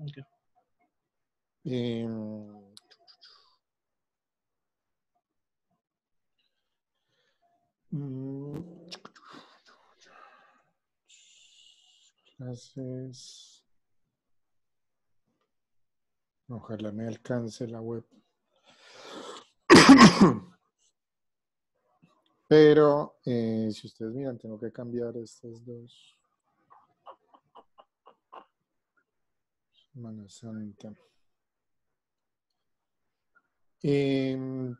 Okay. Em, mm, ojalá me alcance la web. Pero eh, si ustedes miran, tengo que cambiar estas dos. Em,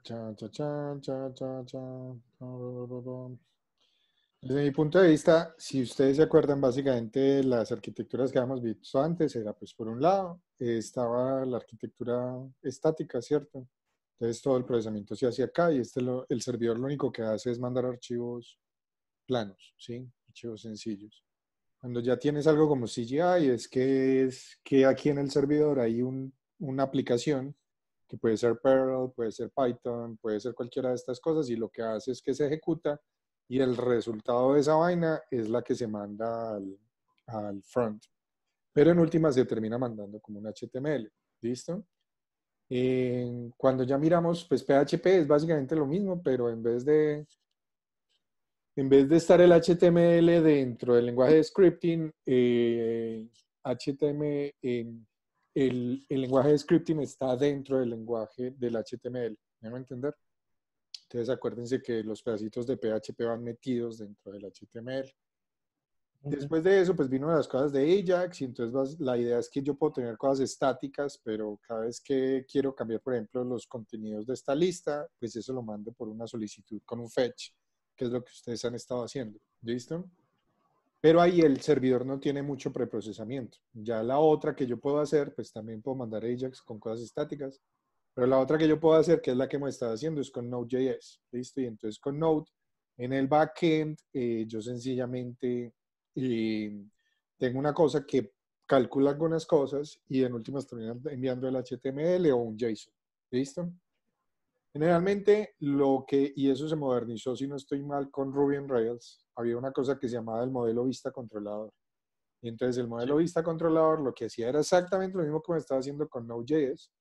desde mi punto de vista, si ustedes se acuerdan, básicamente las arquitecturas que habíamos visto antes era, pues, por un lado, estaba la arquitectura estática, ¿cierto? Entonces todo el procesamiento se hacía acá y este el servidor lo único que hace es mandar archivos planos, ¿sí? Archivos sencillos. Cuando ya tienes algo como CGI, es que, es que aquí en el servidor hay una aplicación que puede ser Perl, puede ser Python, puede ser cualquiera de estas cosas y lo que hace es que se ejecuta y el resultado de esa vaina es la que se manda al, front. Pero en última se termina mandando como un HTML. ¿Listo? cuando ya miramos, pues PHP es básicamente lo mismo, pero en vez de en vez de estar el HTML dentro del lenguaje de scripting, HTML, eh, el, el, lenguaje de scripting está dentro del lenguaje del HTML. ¿Me van a entender? Entonces acuérdense que los pedacitos de PHP van metidos dentro del HTML. Después de eso, pues vino las cosas de Ajax y entonces la idea es que yo puedo tener cosas estáticas, pero cada vez que quiero cambiar, por ejemplo, los contenidos de esta lista, pues eso lo mando por una solicitud con un fetch que es lo que ustedes han estado haciendo. ¿Listo? Pero ahí el servidor no tiene mucho preprocesamiento. Ya la otra que yo puedo hacer, pues también puedo mandar Ajax con cosas estáticas. Pero la otra que yo puedo hacer, que es la que me estado haciendo, es con Node.js. ¿Listo? Y entonces con Node, en el backend, eh, yo sencillamente eh, tengo una cosa que calcula algunas cosas y en últimas termina enviando el HTML o un JSON. ¿Listo? Generalmente lo que, y eso se modernizó, si no estoy mal, con Ruby on Rails, había una cosa que se llamaba el modelo vista controlador. Y entonces el modelo vista controlador lo que hacía era exactamente lo mismo que me estaba haciendo con Node.js,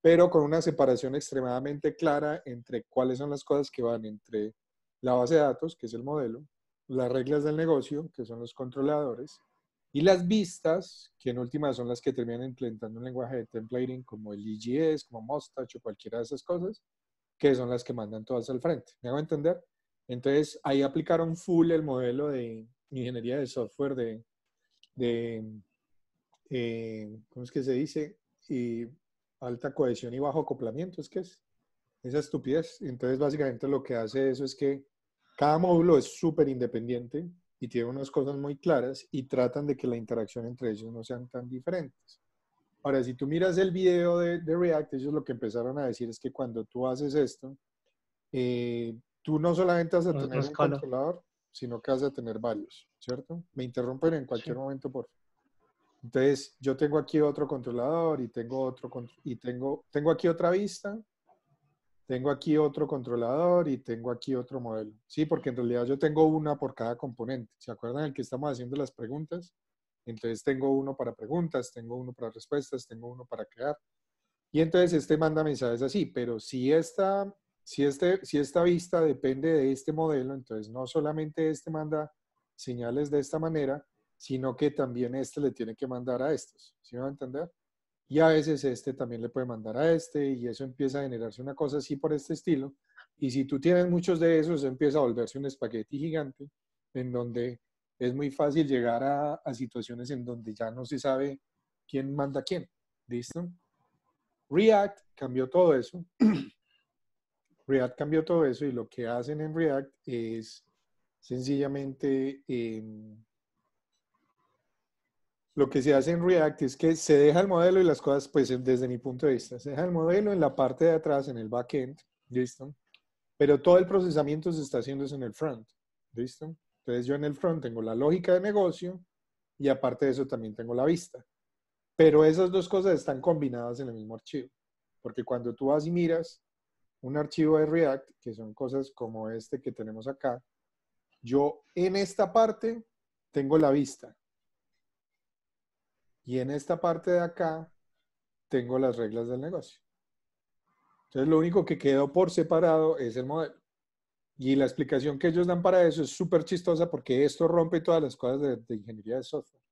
pero con una separación extremadamente clara entre cuáles son las cosas que van entre la base de datos, que es el modelo, las reglas del negocio, que son los controladores, y las vistas, que en última son las que terminan implementando un lenguaje de templating como el EGS, como Mustache o cualquiera de esas cosas, que son las que mandan todas al frente. ¿Me hago entender? Entonces, ahí aplicaron full el modelo de ingeniería de software de, eh, ¿cómo es que se dice? Y alta cohesión y bajo acoplamiento, es que es esa estupidez. Entonces, básicamente lo que hace eso es que cada módulo es súper independiente y tiene unas cosas muy claras y tratan de que la interacción entre ellos no sean tan diferentes. Ahora, si tú miras el video de, React, ellos lo que empezaron a decir es que cuando tú haces esto, eh, tú no solamente vas a tener un controlador, sino que vas a tener varios, ¿cierto? Me interrumpen en cualquier momento, por favor. Entonces, yo tengo aquí otro controlador y tengo otro y tengo tengo aquí otra vista, tengo aquí otro controlador y tengo aquí otro modelo. Sí, porque en realidad yo tengo una por cada componente. ¿Se acuerdan el que estamos haciendo las preguntas? Entonces tengo uno para preguntas, tengo uno para respuestas, tengo uno para crear. Y entonces este manda mensajes así, pero si esta, si este, si esta vista depende de este modelo, entonces no solamente este manda señales de esta manera, sino que también este le tiene que mandar a estos. ¿Sí me a entender? Y a veces este también le puede mandar a este y eso empieza a generarse una cosa así por este estilo. Y si tú tienes muchos de esos, empieza a volverse un espagueti gigante en donde es muy fácil llegar a, situaciones en donde ya no se sabe quién manda quién. ¿Listo? React cambió todo eso. React cambió todo eso y lo que hacen en React es sencillamente em, lo que se hace en React es que se deja el modelo y las cosas, pues desde mi punto de vista, se deja el modelo en la parte de atrás, en el backend, ¿listo? Pero todo el procesamiento se está haciendo en el front, ¿listo? Entonces yo en el front tengo la lógica de negocio y aparte de eso también tengo la vista. Pero esas dos cosas están combinadas en el mismo archivo, porque cuando tú vas y miras un archivo de React, que son cosas como este que tenemos acá, yo en esta parte tengo la vista y en esta parte de acá tengo las reglas del negocio. Entonces lo único que quedó por separado es el modelo. Y la explicación que ellos dan para eso es súper chistosa porque esto rompe todas las cosas de, ingeniería de software.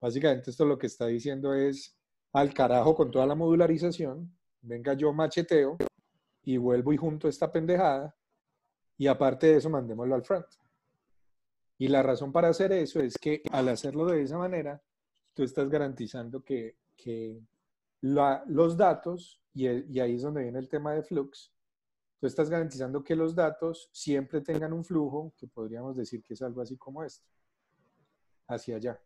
Básicamente esto lo que está diciendo es al carajo con toda la modularización, venga yo macheteo y vuelvo y junto esta pendejada y aparte de eso mandémoslo al front. Y la razón para hacer eso es que al hacerlo de esa manera, tú estás garantizando que, los datos, y ahí es donde viene el tema de flux, Tú estás garantizando que los datos siempre tengan un flujo que podríamos decir que es algo así como esto, hacia allá.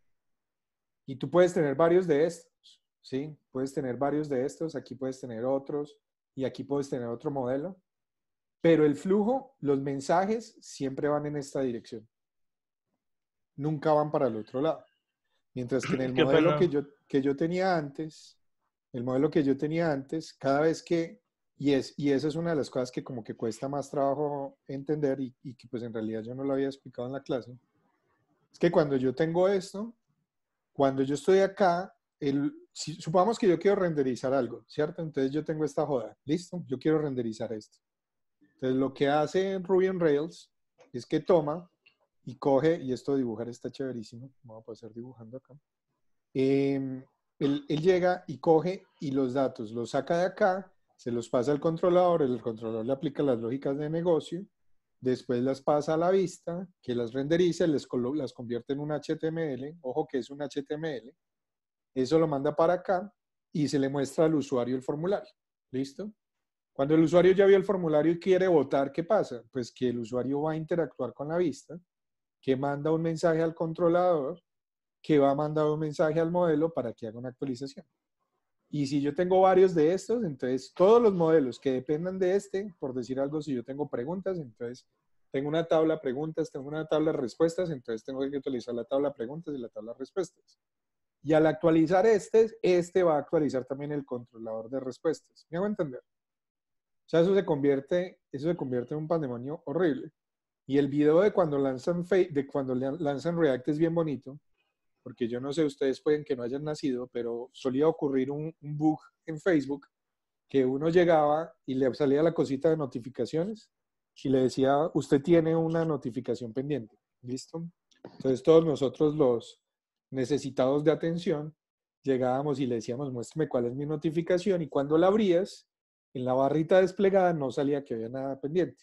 Y tú puedes tener varios de estos, ¿sí? Puedes tener varios de estos, aquí puedes tener otros y aquí puedes tener otro modelo, pero el flujo, los mensajes siempre van en esta dirección. Nunca van para el otro lado. Mientras que en el modelo que yo, que yo tenía antes, el modelo que yo tenía antes, cada vez que y, es, y esa es una de las cosas que como que cuesta más trabajo entender y, y que pues en realidad yo no lo había explicado en la clase. Es que cuando yo tengo esto, cuando yo estoy acá, el, supongamos que yo quiero renderizar algo, ¿cierto? Entonces yo tengo esta joda, listo, yo quiero renderizar esto. Entonces lo que hace Ruby en Rails es que toma y coge, y esto de dibujar está chéverísimo, vamos a pasar dibujando acá. Em, él, él, llega y coge y los datos los saca de acá se los pasa al controlador, el controlador le aplica las lógicas de negocio, después las pasa a la vista, que las renderiza, las convierte en un HTML, ojo que es un HTML, eso lo manda para acá y se le muestra al usuario el formulario. ¿Listo? Cuando el usuario ya vio el formulario y quiere votar, ¿qué pasa? Pues que el usuario va a interactuar con la vista, que manda un mensaje al controlador, que va a mandar un mensaje al modelo para que haga una actualización. Y si yo tengo varios de estos, entonces todos los modelos que dependan de este, por decir algo, si yo tengo preguntas, entonces tengo una tabla preguntas, tengo una tabla respuestas, entonces tengo que utilizar la tabla preguntas y la tabla respuestas. Y al actualizar este, este va a actualizar también el controlador de respuestas. ¿Me hago entender? O sea, eso se convierte, eso se convierte en un pandemonio horrible. Y el video de cuando lanzan, de cuando lanzan React es bien bonito, porque yo no sé, ustedes pueden que no hayan nacido, pero solía ocurrir un, bug en Facebook que uno llegaba y le salía la cosita de notificaciones y le decía, usted tiene una notificación pendiente, ¿listo? Entonces todos nosotros los necesitados de atención llegábamos y le decíamos, muéstrame cuál es mi notificación y cuando la abrías, en la barrita desplegada no salía que había nada pendiente.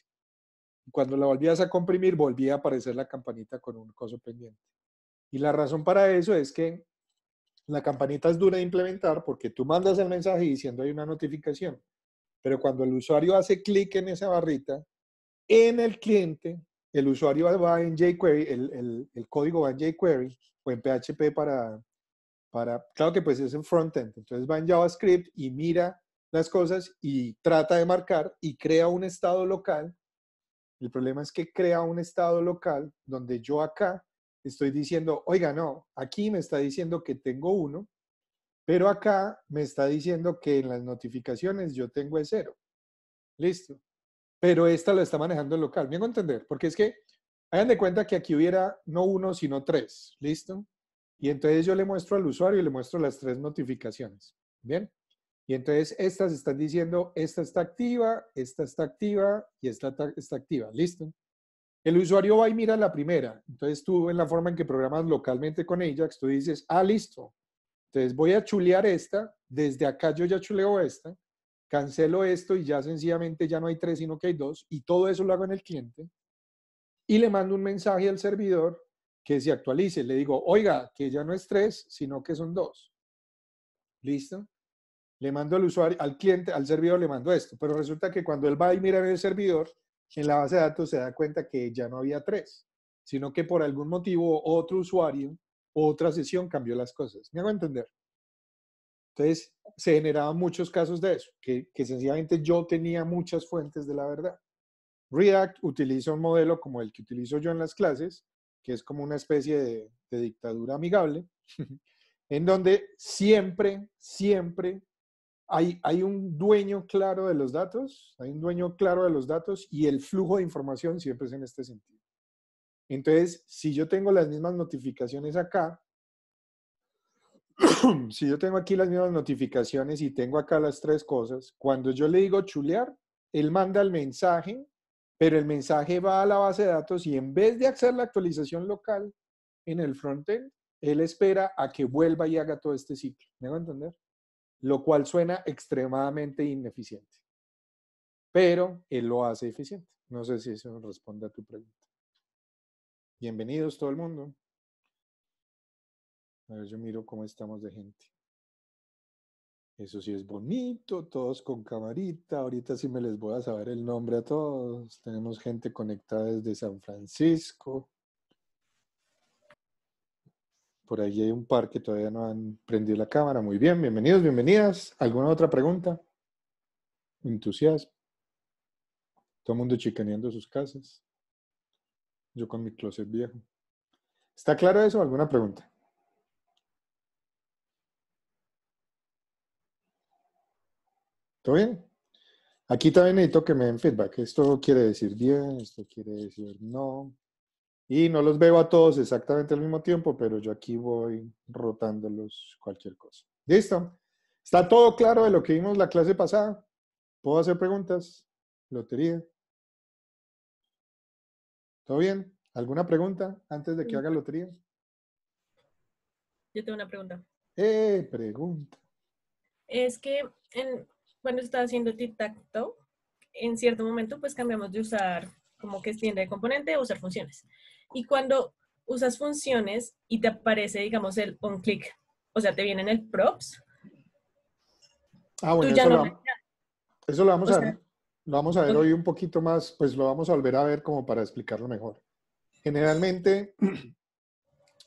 cuando la volvías a comprimir, volvía a aparecer la campanita con un coso pendiente. Y la razón para eso es que la campanita es dura de implementar porque tú mandas el mensaje diciendo hay una notificación, pero cuando el usuario hace clic en esa barrita, en el cliente, el usuario va en jQuery, el, el, código va en jQuery o en PHP para, para, claro que pues es en frontend, entonces va en JavaScript y mira las cosas y trata de marcar y crea un estado local. El problema es que crea un estado local donde yo acá estoy diciendo, oiga, no, aquí me está diciendo que tengo uno, pero acá me está diciendo que en las notificaciones yo tengo el cero. Listo. Pero esta lo está manejando el local. Me hago entender, porque es que hagan de cuenta que aquí hubiera no uno, sino tres. Listo. Y entonces yo le muestro al usuario y le muestro las tres notificaciones. Bien. Y entonces estas están diciendo, esta está activa, esta está activa y esta está activa. Listo. El usuario va y mira la primera. Entonces tú en la forma en que programas localmente con Ajax, tú dices, ah, listo. Entonces voy a chulear esta, desde acá yo ya chuleo esta, cancelo esto y ya sencillamente ya no hay tres, sino que hay dos, y todo eso lo hago en el cliente. Y le mando un mensaje al servidor que se actualice. Le digo, oiga, que ya no es tres, sino que son dos. ¿Listo? Le mando al usuario, al cliente, al servidor le mando esto. Pero resulta que cuando él va y mira en el servidor, en la base de datos se da cuenta que ya no había tres, sino que por algún motivo otro usuario, otra sesión cambió las cosas. ¿Me hago entender? Entonces, se generaban muchos casos de eso, que, que sencillamente yo tenía muchas fuentes de la verdad. React utiliza un modelo como el que utilizo yo en las clases, que es como una especie de dictadura amigable, en donde siempre, siempre hay, un dueño claro de los datos, hay un dueño claro de los datos y el flujo de información siempre es en este sentido. Entonces, si yo tengo las mismas notificaciones acá, si yo tengo aquí las mismas notificaciones y tengo acá las tres cosas, cuando yo le digo chulear, él manda el mensaje, pero el mensaje va a la base de datos y en vez de hacer la actualización local en el frontend, él espera a que vuelva y haga todo este ciclo. ¿Me a entender? lo cual suena extremadamente ineficiente. Pero él lo hace eficiente. No sé si eso responde a tu pregunta. Bienvenidos todo el mundo. A ver, yo miro cómo estamos de gente. Eso sí es bonito, todos con camarita. Ahorita sí me les voy a saber el nombre a todos. Tenemos gente conectada desde San Francisco, por ahí hay un par que todavía no han prendido la cámara. Muy bien, bienvenidos, bienvenidas. ¿Alguna otra pregunta? Entusiasmo. Todo el mundo chicaneando sus casas. Yo con mi closet viejo. ¿Está claro eso? ¿Alguna pregunta? ¿Todo bien? Aquí también necesito que me den feedback. Esto quiere decir bien, esto quiere decir no. Y no los veo a todos exactamente al mismo tiempo, pero yo aquí voy rotándolos cualquier cosa. ¿Listo? ¿Está todo claro de lo que vimos la clase pasada? ¿Puedo hacer preguntas? ¿Lotería? ¿Todo bien? ¿Alguna pregunta antes de que haga lotería? Yo tengo una pregunta. Eh, pregunta. Es que en, cuando estaba haciendo tic-tac-toe, en cierto momento pues cambiamos de usar como que extiende de componente o usar funciones. Y cuando usas funciones y te aparece, digamos, el on click, o sea, te viene en el props. Ah, bueno, eso, lo, vamos a ver. Lo vamos a ver hoy un poquito más, pues lo vamos a volver a ver como para explicarlo mejor. Generalmente,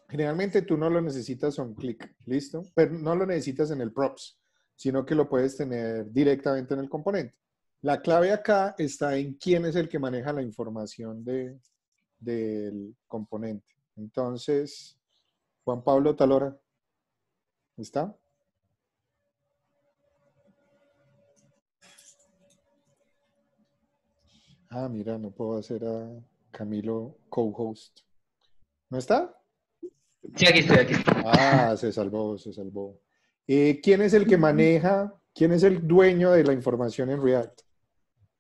generalmente tú no lo necesitas on click, ¿listo? Pero no lo necesitas en el props, sino que lo puedes tener directamente en el componente. La clave acá está en quién es el que maneja la información de, del componente. Entonces, Juan Pablo Talora, ¿está? Ah, mira, no puedo hacer a Camilo co-host. ¿No está? Sí, aquí estoy, aquí estoy. Ah, se salvó, se salvó. Eh, ¿Quién es el que maneja, quién es el dueño de la información en React?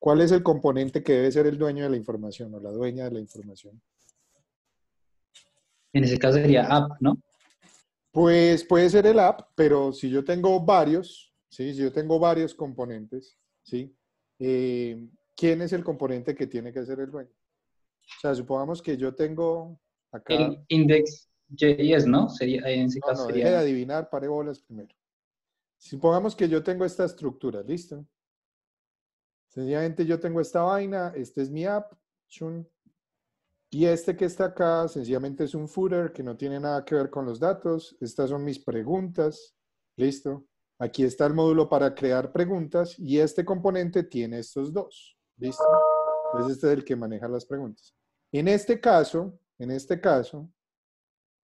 ¿Cuál es el componente que debe ser el dueño de la información o la dueña de la información? En ese caso sería app, ¿no? Pues puede ser el app, pero si yo tengo varios, ¿sí? si yo tengo varios componentes, ¿sí? Eh, ¿quién es el componente que tiene que ser el dueño? O sea, supongamos que yo tengo acá... El index ¿no? Sería, en no, sería... adivinar, pare bolas primero. Supongamos que yo tengo esta estructura, ¿listo? Sencillamente yo tengo esta vaina, este es mi app, y este que está acá sencillamente es un footer que no tiene nada que ver con los datos. Estas son mis preguntas. Listo. Aquí está el módulo para crear preguntas y este componente tiene estos dos. Listo. Entonces este es el que maneja las preguntas. En este caso, en este caso,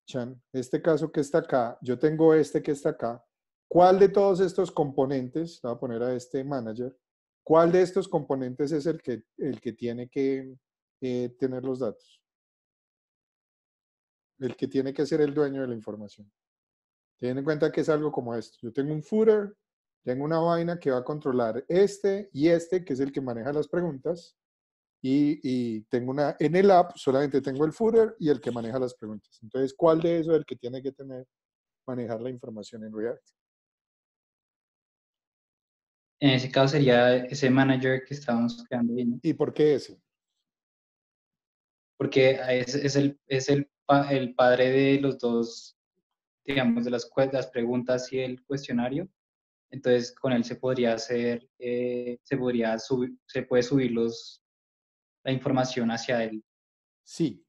Chan, este caso que está acá, yo tengo este que está acá. ¿Cuál de todos estos componentes, voy a poner a este manager, ¿Cuál de estos componentes es el que, el que tiene que eh, tener los datos? El que tiene que ser el dueño de la información. Tienen en cuenta que es algo como esto. Yo tengo un footer, tengo una vaina que va a controlar este y este, que es el que maneja las preguntas. Y, tengo una, en el app solamente tengo el footer y el que maneja las preguntas. Entonces, ¿cuál de eso es el que tiene que tener, manejar la información en React? En ese caso sería ese manager que estábamos creando ¿Y por qué ese? Porque es, el, es el, el, padre de los dos, digamos, de las, las preguntas y el cuestionario. Entonces, con él se podría hacer, eh, se, podría subir, se puede subir los, la información hacia él. Sí,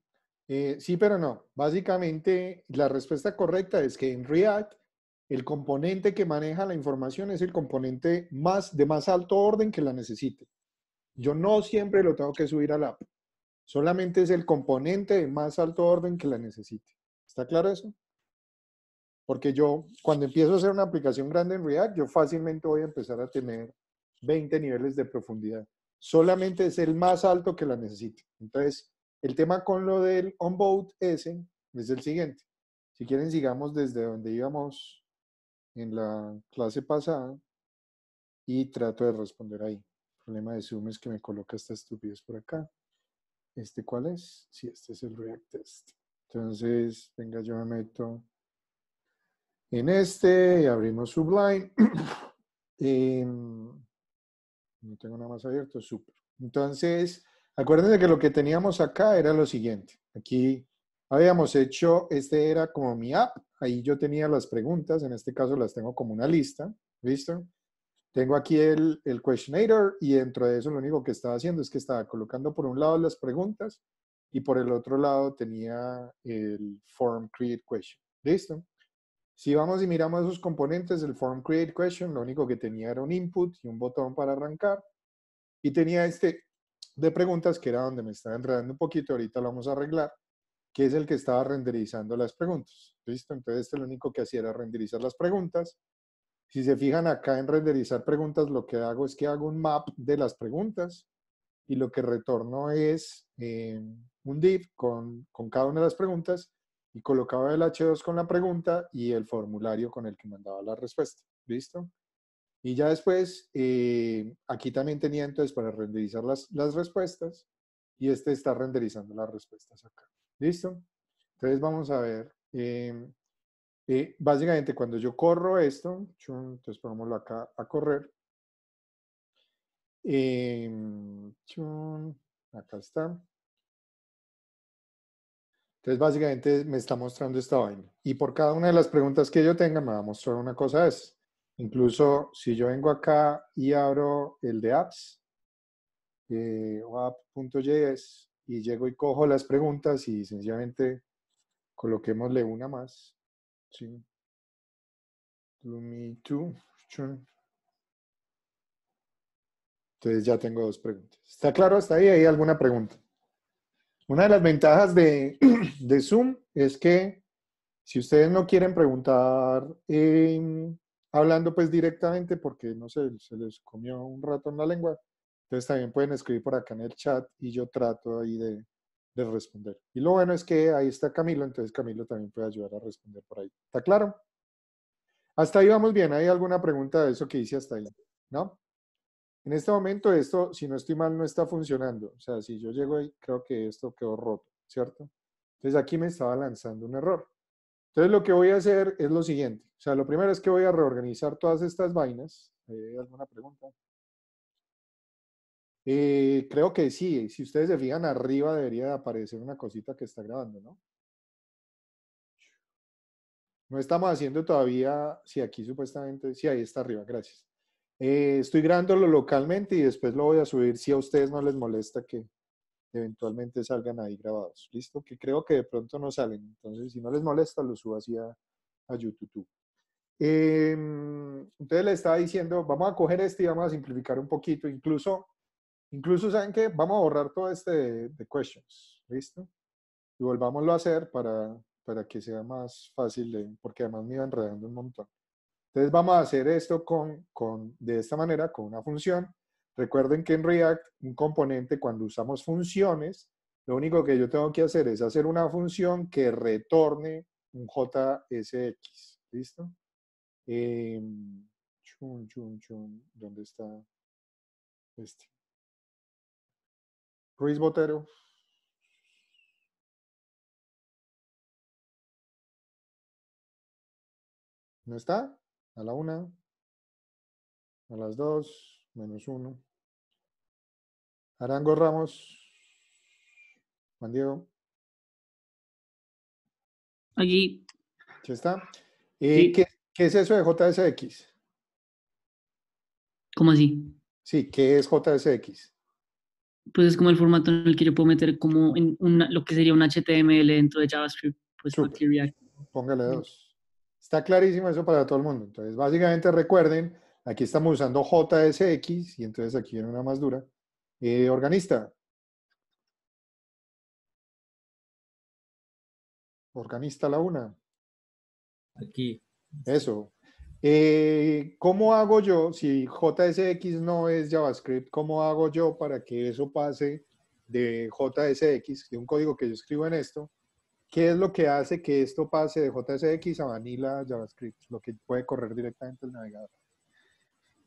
eh, sí, pero no. Básicamente, la respuesta correcta es que en React el componente que maneja la información es el componente más, de más alto orden que la necesite. Yo no siempre lo tengo que subir al app. Solamente es el componente de más alto orden que la necesite. ¿Está claro eso? Porque yo, cuando empiezo a hacer una aplicación grande en React, yo fácilmente voy a empezar a tener 20 niveles de profundidad. Solamente es el más alto que la necesite. Entonces, el tema con lo del onboard S es el siguiente. Si quieren, sigamos desde donde íbamos en la clase pasada y trato de responder ahí. El problema de Zoom es que me coloca esta estupidez por acá. ¿Este cuál es? Si este es el React Test. Entonces, venga, yo me meto en este y abrimos Sublime. Em, no tengo nada más abierto, Super. Entonces, acuérdense que lo que teníamos acá era lo siguiente. Aquí habíamos hecho, este era como mi app, Ahí yo tenía las preguntas, en este caso las tengo como una lista, ¿listo? Tengo aquí el, el questionator y dentro de eso lo único que estaba haciendo es que estaba colocando por un lado las preguntas y por el otro lado tenía el form create question. ¿Listo? Si vamos y miramos esos componentes, el form create question, lo único que tenía era un input y un botón para arrancar. Y tenía este de preguntas que era donde me estaba enredando un poquito, ahorita lo vamos a arreglar que es el que estaba renderizando las preguntas. ¿Listo? Entonces, este lo único que hacía era renderizar las preguntas. Si se fijan acá en renderizar preguntas, lo que hago es que hago un map de las preguntas y lo que retorno es eh, un div con, cada una de las preguntas y colocaba el H2 con la pregunta y el formulario con el que mandaba la respuesta. ¿Listo? Y ya después, eh, aquí también tenía entonces para renderizar las, las respuestas y este está renderizando las respuestas acá. ¿Listo? Entonces vamos a ver. Em, eh, básicamente cuando yo corro esto, entonces pongámoslo acá a correr. Em, acá está. Entonces básicamente me está mostrando esta vaina. Y por cada una de las preguntas que yo tenga me va a mostrar una cosa es. Incluso si yo vengo acá y abro el de apps, eh, app.js, y llego y cojo las preguntas y sencillamente coloquémosle una más. Entonces ya tengo dos preguntas. ¿Está claro hasta ahí? ¿Hay alguna pregunta? Una de las ventajas de, Zoom es que si ustedes no quieren preguntar hablando pues directamente porque no sé, se les comió un rato en la lengua, entonces también pueden escribir por acá en el chat y yo trato ahí de, responder. Y lo bueno es que ahí está Camilo, entonces Camilo también puede ayudar a responder por ahí. ¿Está claro? Hasta ahí vamos bien. ¿Hay alguna pregunta de eso que hice hasta ahí? ¿No? En este momento esto, si no estoy mal, no está funcionando. O sea, si yo llego ahí, creo que esto quedó roto, ¿cierto? Entonces aquí me estaba lanzando un error. Entonces lo que voy a hacer es lo siguiente. O sea, lo primero es que voy a reorganizar todas estas vainas. ¿Hay eh, ¿Alguna pregunta? Eh, creo que sí, si ustedes se fijan arriba debería aparecer una cosita que está grabando, ¿no? No estamos haciendo todavía, si aquí supuestamente, si ahí está arriba, gracias. Eh, estoy grabándolo localmente y después lo voy a subir si a ustedes no les molesta que eventualmente salgan ahí grabados. ¿Listo? Que creo que de pronto no salen. Entonces, si no les molesta, lo subo así a, YouTube. Eh, entonces le estaba diciendo, vamos a coger este y vamos a simplificar un poquito. Incluso Incluso, ¿saben qué? Vamos a borrar todo este de, questions, ¿listo? Y volvámoslo a hacer para, para que sea más fácil, porque además me iba enredando un montón. Entonces vamos a hacer esto con, de esta manera, con una función. Recuerden que en React, un componente, cuando usamos funciones, lo único que yo tengo que hacer es hacer una función que retorne un JSX, ¿listo? Em, ¿dónde está este? Ruiz Botero. ¿No está? A la una, a las dos, menos uno. Arango Ramos. Juan Diego. Allí. ya está? Eh, ¿qué, ¿Qué es eso de JSX? ¿Cómo así? Sí, ¿qué es JSX? pues es como el formato en el que yo puedo meter como en una, lo que sería un HTML dentro de JavaScript, pues React. Póngale dos. Está clarísimo eso para todo el mundo. Entonces, básicamente recuerden, aquí estamos usando JSX y entonces aquí viene una más dura. Eh, organista. Organista la una. Aquí. Eso. Eh, ¿Cómo hago yo, si JSX no es JavaScript, cómo hago yo para que eso pase de JSX, de un código que yo escribo en esto? ¿Qué es lo que hace que esto pase de JSX a Vanilla JavaScript, lo que puede correr directamente el navegador?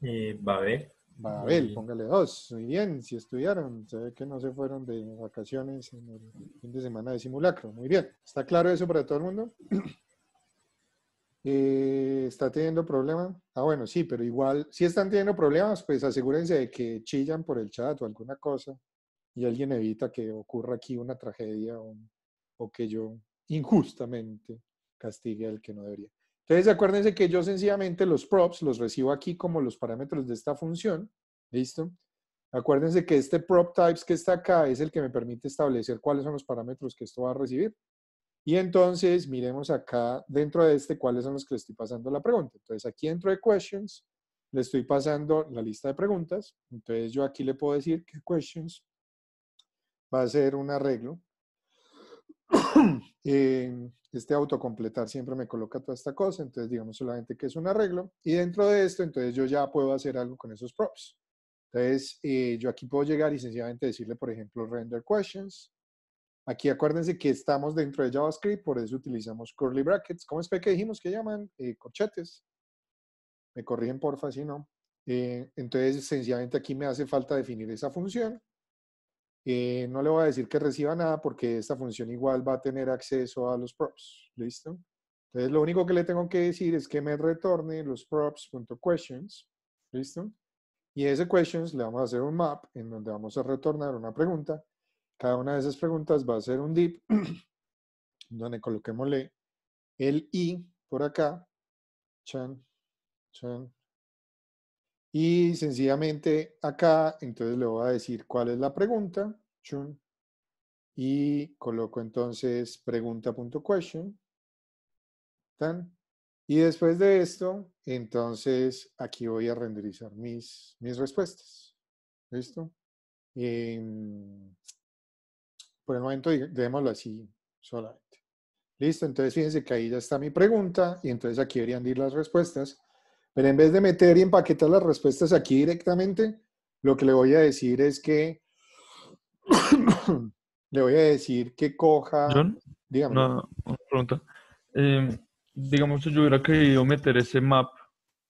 Eh, Babel. Babel, póngale dos. Muy bien, si estudiaron. Se ve que no se fueron de vacaciones en el fin de semana de simulacro. Muy bien. ¿Está claro eso para todo el mundo? Eh, está teniendo problema? Ah, bueno, sí, pero igual, si están teniendo problemas, pues asegúrense de que chillan por el chat o alguna cosa y alguien evita que ocurra aquí una tragedia o, o que yo injustamente castigue al que no debería. Entonces, acuérdense que yo sencillamente los props los recibo aquí como los parámetros de esta función. ¿Listo? Acuérdense que este prop types que está acá es el que me permite establecer cuáles son los parámetros que esto va a recibir. Y entonces miremos acá dentro de este cuáles son los que le estoy pasando la pregunta. Entonces aquí dentro de questions le estoy pasando la lista de preguntas. Entonces yo aquí le puedo decir que questions va a ser un arreglo. Eh, este autocompletar siempre me coloca toda esta cosa, entonces digamos solamente que es un arreglo. Y dentro de esto, entonces yo ya puedo hacer algo con esos props. Entonces eh, yo aquí puedo llegar y sencillamente decirle, por ejemplo, render questions. Aquí acuérdense que estamos dentro de JavaScript, por eso utilizamos curly brackets. ¿Cómo es que dijimos que llaman? Eh, corchetes. Me corrigen porfa si no. Eh, entonces, sencillamente aquí me hace falta definir esa función. Eh, no le voy a decir que reciba nada porque esta función igual va a tener acceso a los props. ¿Listo? Entonces, lo único que le tengo que decir es que me retorne los props.questions. ¿Listo? Y a ese questions le vamos a hacer un map en donde vamos a retornar una pregunta cada una de esas preguntas va a ser un DIP. donde coloquémosle el i por acá, chan, chan, y sencillamente acá, entonces le voy a decir cuál es la pregunta, chun, y coloco entonces pregunta.question, tan, y después de esto, entonces aquí voy a renderizar mis, mis respuestas, ¿listo? Eh, por el momento démoslo así solamente. Listo, entonces fíjense que ahí ya está mi pregunta y entonces aquí deberían ir las respuestas. Pero en vez de meter y empaquetar las respuestas aquí directamente, lo que le voy a decir es que le voy a decir que coja... John, pregunta. Em, digamos que yo hubiera querido meter ese map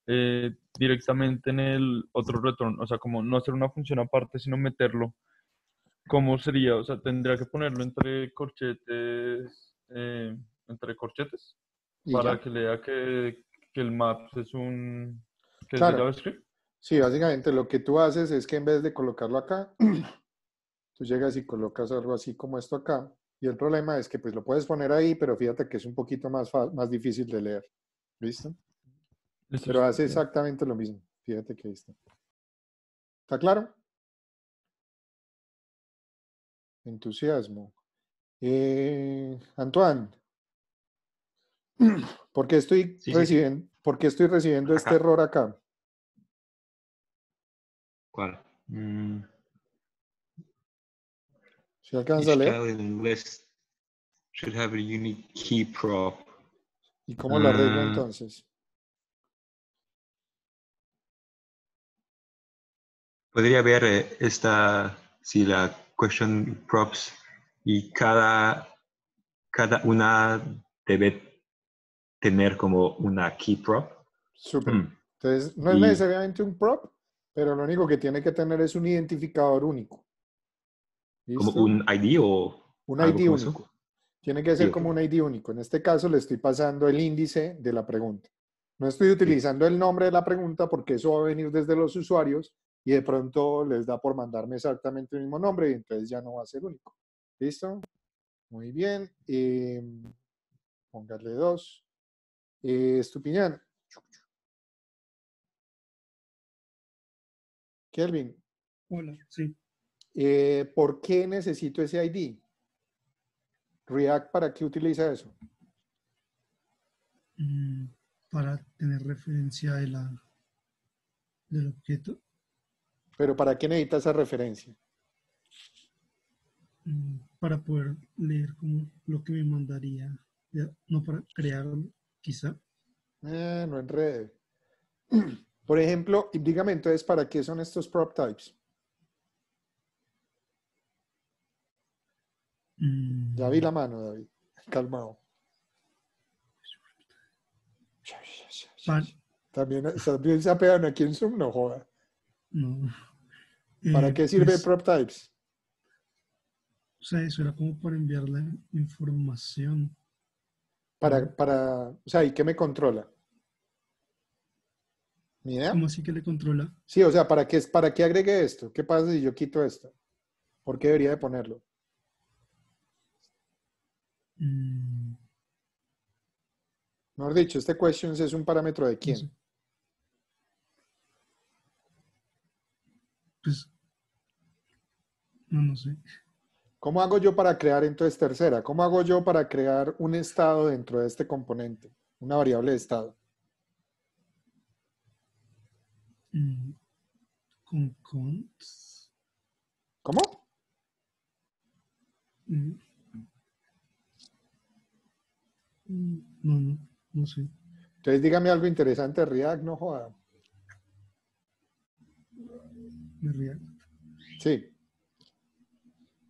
eh, directamente en el otro retorno, o sea, como no hacer una función aparte, sino meterlo ¿Cómo sería? O sea, tendría que ponerlo entre corchetes, eh, entre corchetes, para que lea que, el Maps es un... JavaScript. Sí, básicamente lo que tú haces es que en vez de colocarlo acá, tú llegas y colocas algo así como esto acá. Y el problema es que pues lo puedes poner ahí, pero fíjate que es un poquito más, más difícil de leer. ¿Listo? Pero hace exactamente lo mismo. Fíjate que ahí está. ¿Está claro? entusiasmo. Eh, Antoine, ¿por qué estoy, recibiendo, estoy recibiendo este error acá? ¿Cuál? Si mm. ¿Se alcanza a leer? have a unique key prop. ¿Y cómo lo arreglo mm. entonces? Podría ver eh, esta, si la question props y cada, cada una debe tener como una key prop. Súper. Mm. Entonces, no es necesariamente un prop, pero lo único que tiene que tener es un identificador único. ¿Como un ID o...? Un ID único. Tiene que ser como un ID único. En este caso le estoy pasando el índice de la pregunta. No estoy utilizando el nombre de la pregunta porque eso va a venir desde los usuarios, y de pronto les da por mandarme exactamente el mismo nombre y entonces ya no va a ser único. ¿Listo? Muy bien. Eh, póngale dos. tu eh, Estupiñán. Kelvin. Hola, sí. Eh, ¿Por qué necesito ese ID? React, ¿para qué utiliza eso? Mm, para tener referencia de la, del objeto. Pero ¿para qué necesita esa referencia? Mm, para poder leer como lo que me mandaría, no para crear, quizá. Eh, no enrede. Por ejemplo, dígame entonces, ¿para qué son estos prop types? Mm. Ya vi la mano, David. Calmado. También, también se apegan aquí en Zoom, no joda. ¿Para eh, qué sirve pues, prop types? O sea, eso era como para enviarle información. Para, para, o sea, ¿y qué me controla? ¿Mi ¿Cómo así que le controla? Sí, o sea, ¿para qué, ¿para qué agregue esto? ¿Qué pasa si yo quito esto? ¿Por qué debería de ponerlo? Mm. Mejor dicho, este questions es un parámetro de quién. Pues, no, no sé. ¿Cómo hago yo para crear entonces tercera? ¿Cómo hago yo para crear un estado dentro de este componente? Una variable de estado. Mm, con const. ¿Cómo? Mm. Mm, no, no, no sé. Entonces dígame algo interesante, React, no joda. React. Sí.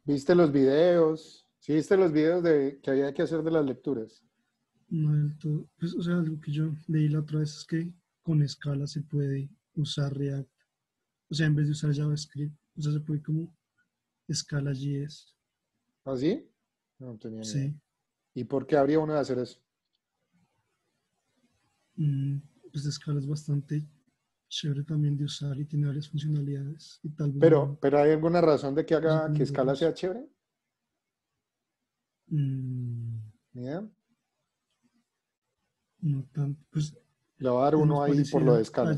¿Viste los videos? ¿Sí viste los videos de que había que hacer de las lecturas? No del todo. Pues, o sea, lo que yo leí la otra vez es que con escala se puede usar React. O sea, en vez de usar JavaScript, se puede como escala JS. ¿Ah, sí? No tenía Sí. ¿Y por qué habría uno de hacer eso? Mm, pues escala es bastante chévere también de usar y funcionalidades y tal. Pero, pero ¿hay alguna razón de que haga que escala sea chévere? mira mm. No tanto, pues, Le voy a dar uno ahí por lo de escala.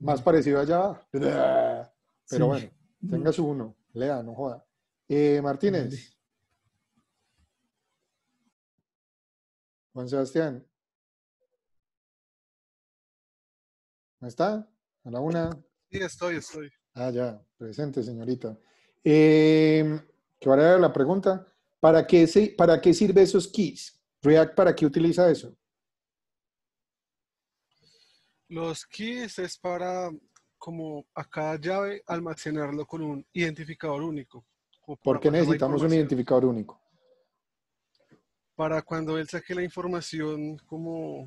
Más parecido a Java. Pero bueno, tenga su uno. Lea, no joda. Eh, Martínez. Juan Sebastián, ¿Está? ¿A la una? Sí, estoy, estoy. Ah, ya, presente, señorita. Eh, em, a la pregunta. ¿Para qué, ¿Para qué sirve esos keys? React, ¿para qué utiliza eso? Los keys es para, como a cada llave, almacenarlo con un identificador único. ¿Por qué necesitamos un identificador único? Para cuando él saque la información como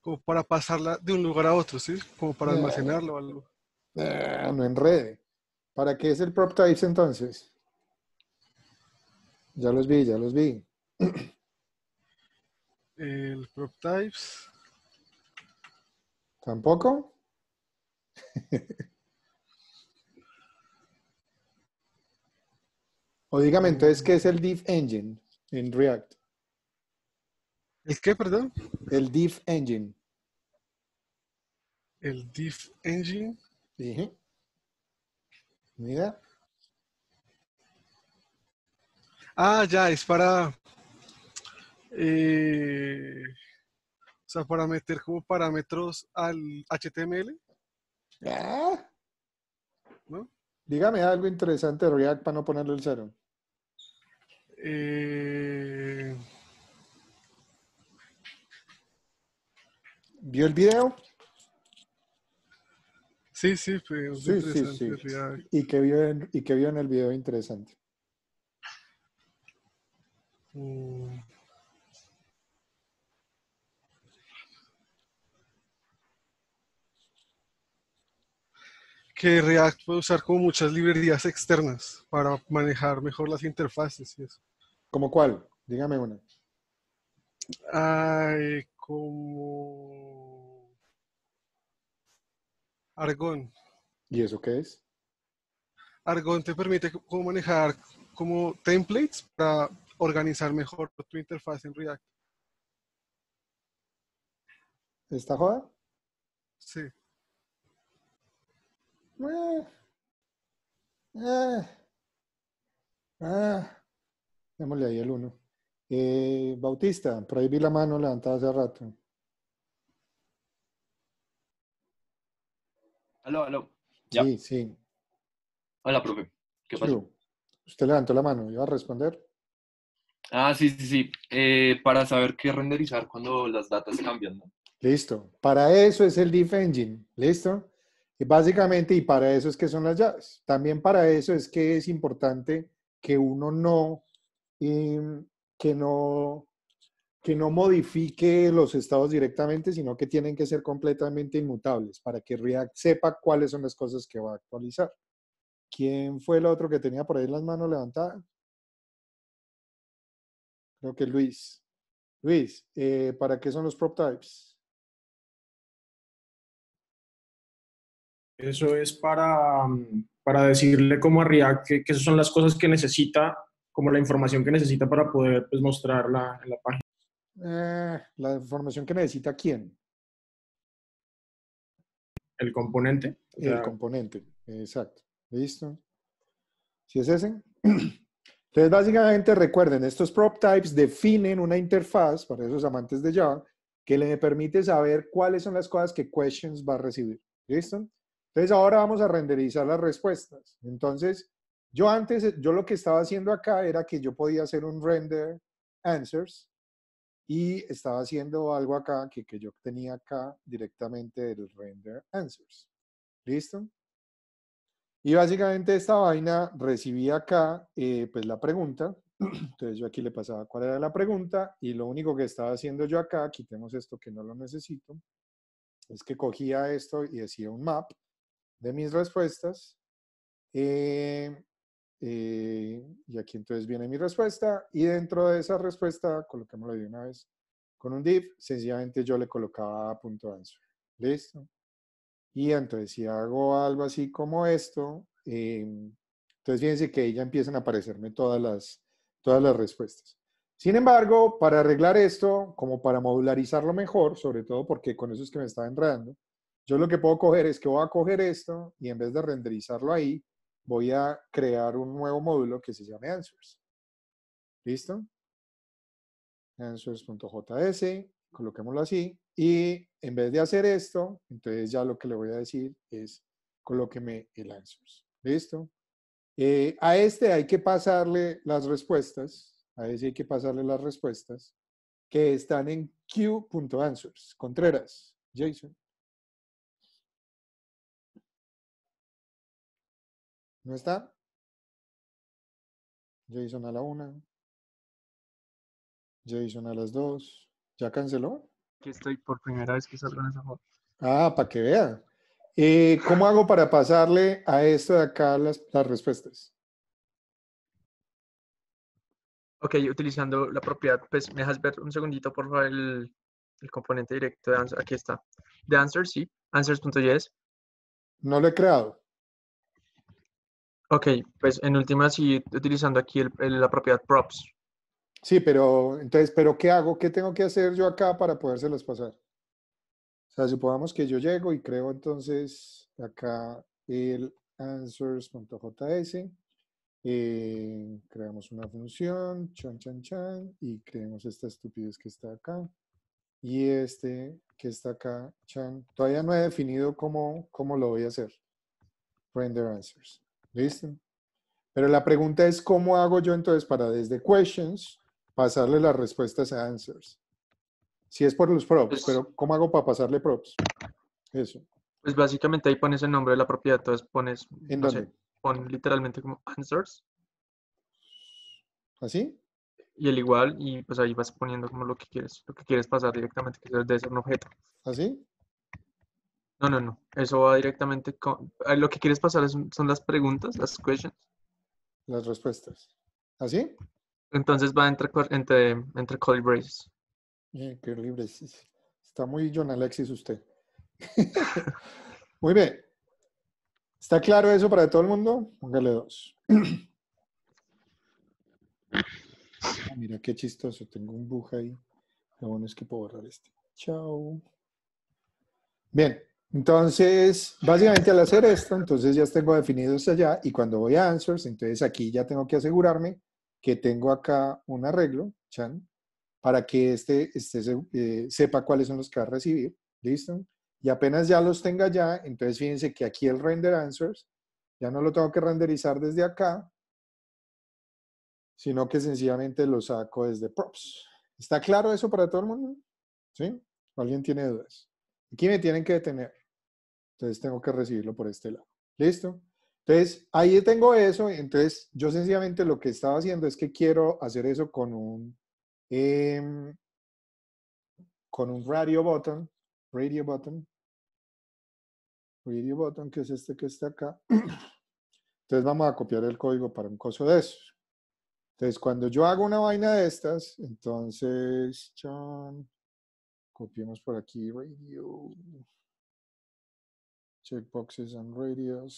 como para pasarla de un lugar a otro, ¿sí? Como para eh, almacenarlo o algo. No eh, no enrede. ¿Para qué es el prop entonces? Ya los vi, ya los vi. El prop types. ¿Tampoco? o dígame entonces qué es el div engine en React. ¿El qué, perdón? El diff engine. El diff engine. Mira. Ah, ya, es para. Eh, o sea, para meter como parámetros al HTML. Ah. ¿No? Dígame algo interesante de React para no ponerle el cero. Eh. ¿Vio el video? Sí, sí, fue sí, interesante. Sí, Y, que vio en, y que vio en el video interesante. Mm. que React puede usar como muchas librerías externas para manejar mejor las interfaces y eso. ¿Como cuál? Dígame una. Ay, como Argon. ¿Y eso qué es? Argon te permite manejar como templates para organizar mejor tu interfaz en React. ¿Está joda? Sí. Eh, eh, eh. Démosle ahí el uno. Bautista, por ahí vi la mano levantada hace rato. Sí, sí. Hola, profe. ¿Qué pasa? Usted levantó la mano, ¿iba a responder? Ah, sí, sí, sí. Eh, para saber qué renderizar cuando las datas cambian, Listo. Para eso es el Deep Engine. ¿Listo? Y básicamente, y para eso es que son las llaves. También para eso es que es importante que uno no, que no que no modifique los estados directamente, sino que tienen que ser completamente inmutables para que React sepa cuáles son las cosas que va a actualizar. ¿Quién fue el otro que tenía por ahí las manos levantadas? Creo que Luis. Luis, eh, ¿para qué son los prop types? Eso es para, mm, para decirle como a React que, esas son las cosas que necesita como la información que necesita para poder pues, mostrarla en la página. Eh, la información que necesita quién. El componente. El componente, exacto. ¿Listo? Si es ese. Entonces, básicamente recuerden, estos prop types definen una interfaz, para esos amantes de Java, que le permite saber cuáles son las cosas que questions va a recibir. ¿Listo? Entonces, ahora vamos a renderizar las respuestas. Entonces, yo antes, yo lo que estaba haciendo acá era que yo podía hacer un render answers y estaba haciendo algo acá que, yo tenía acá directamente del render answers. ¿Listo? Y básicamente esta vaina recibía acá eh, pues la pregunta, entonces yo aquí le pasaba cuál era la pregunta y lo único que estaba haciendo yo acá, quitemos esto que no lo necesito, es que cogía esto y hacía un map de mis respuestas eh, eh, y aquí entonces viene mi respuesta y dentro de esa respuesta, coloquémoslo de una vez, con un div, sencillamente yo le colocaba punto .answer. ¿Listo? Y entonces si hago algo así como esto, eh, entonces fíjense que ya empiezan a aparecerme todas las, todas las respuestas. Sin embargo, para arreglar esto, como para modularizarlo mejor, sobre todo porque con eso es que me estaba enredando, yo lo que puedo coger es que voy a coger esto y en vez de renderizarlo ahí, voy a crear un nuevo módulo que se llame Answers. ¿Listo? Answers.js, coloquémoslo así. Y en vez de hacer esto, entonces ya lo que le voy a decir es colóqueme el Answers. ¿Listo? Eh, a este hay que pasarle las respuestas. A ese hay que pasarle las respuestas que están en q.answers. Contreras, Jason. ¿No está? Jason a la una. Jason a las dos. ¿Ya canceló? Que estoy por primera vez que salgo en esa foto. Ah, para que vea. Eh, ¿Cómo hago para pasarle a esto de acá las, respuestas? Ok, utilizando la propiedad, pues me dejas ver un segundito, por favor, el, el componente directo de Answer. Aquí está. De answers, sí. Answers.js. No lo he creado. Ok, pues en última sí, utilizando aquí la propiedad props. Sí, pero entonces, ¿pero qué hago? ¿Qué tengo que hacer yo acá para podérselos pasar? O sea, supongamos que yo llego y creo entonces acá el answers.js, eh, creamos una función, chan, chan, chan, y creemos esta estupidez que está acá, y este que está acá, chan. Todavía no he definido cómo, cómo lo voy a hacer. Render answers. ¿Listo? Pero la pregunta es, ¿cómo hago yo entonces para desde questions pasarle las respuestas a answers? Si es por los props, pues pero ¿cómo hago para pasarle props? Eso. Pues básicamente ahí pones el nombre de la propiedad, entonces pones, literalmente como answers. ¿Así? ¿Ah, y el igual, y pues ahí vas poniendo como lo que quieres, lo que quieres pasar directamente, que debe ser un objeto. ¿Así? ¿Ah, no, no, no. Eso va directamente con... Eh, lo que quieres pasar son, las preguntas, las questions. Las respuestas. ¿Así? ¿Ah, Entonces va entre, entre, entre curly braces. Está muy John Alexis usted. muy bien. ¿Está claro eso para todo el mundo? Póngale dos. Ah, mira qué chistoso, tengo un bug ahí. Lo bueno es que puedo borrar este. Chao. Bien, entonces, básicamente al hacer esto, entonces ya tengo definidos allá y cuando voy a answers, entonces aquí ya tengo que asegurarme que tengo acá un arreglo, chan, para que este, este eh, sepa cuáles son los que va a recibir, ¿listo? Y apenas ya los tenga ya, entonces fíjense que aquí el render answers, ya no lo tengo que renderizar desde acá, sino que sencillamente lo saco desde props. ¿Está claro eso para todo el mundo? ¿Sí? ¿Alguien tiene dudas? Aquí me tienen que detener. Entonces tengo que recibirlo por este lado. ¿Listo? Entonces ahí tengo eso. Entonces yo sencillamente lo que estaba haciendo es que quiero hacer eso con un, em, con un radio button. Radio button. Radio button, que es este que está acá. Entonces vamos a copiar el código para un coso de esos. Entonces, cuando yo hago una vaina de estas, entonces, chan, copiemos por aquí, radio checkboxes and radios,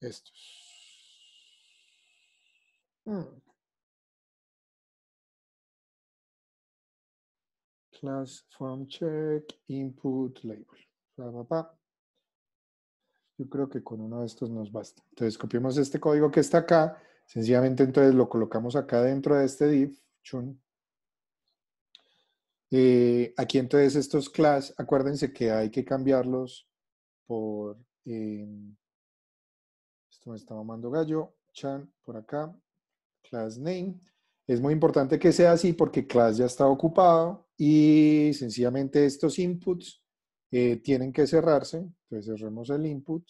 estos. Hmm. Class form check, input label. Yo creo que con uno de estos nos basta. Entonces copiamos este código que está acá. Sencillamente entonces lo colocamos acá dentro de este div. Eh, aquí entonces estos class, acuérdense que hay que cambiarlos por... Em, esto me está mamando gallo. Chan por acá. Class name. Es muy importante que sea así porque class ya está ocupado y sencillamente estos inputs eh, tienen que cerrarse. Entonces cerremos el input.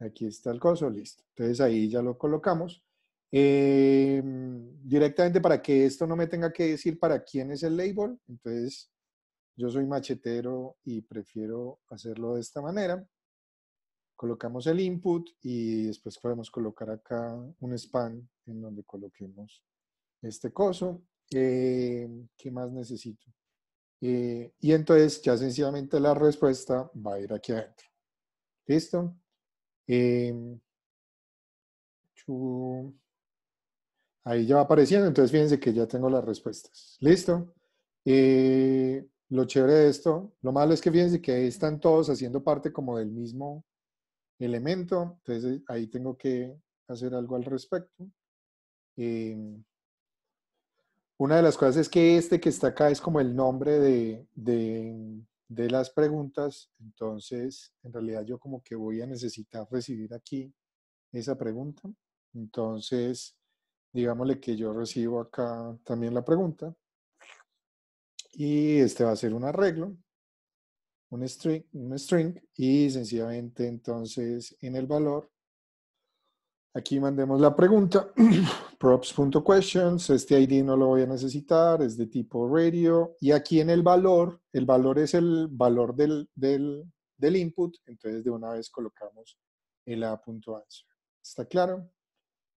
Aquí está el coso, listo. Entonces ahí ya lo colocamos. Em, directamente para que esto no me tenga que decir para quién es el label, entonces yo soy machetero y prefiero hacerlo de esta manera. Colocamos el input y después podemos colocar acá un span en donde coloquemos este coso. que em, ¿Qué más necesito? Eh, y entonces ya sencillamente la respuesta va a ir aquí adentro. ¿Listo? Em, Ahí ya va apareciendo, entonces fíjense que ya tengo las respuestas. ¿Listo? Eh, lo chévere de esto, lo malo es que fíjense que ahí están todos haciendo parte como del mismo elemento, entonces eh, ahí tengo que hacer algo al respecto. Em, una de las cosas es que este que está acá es como el nombre de, de, las preguntas, entonces en realidad yo como que voy a necesitar recibir aquí esa pregunta. Entonces, digámosle que yo recibo acá también la pregunta y este va a ser un arreglo, un string, un string y sencillamente entonces en el valor aquí mandemos la pregunta props.questions, este ID no lo voy a necesitar, es de tipo radio y aquí en el valor, el valor es el valor del, del input, entonces de una vez colocamos el a.answer. ¿Está claro?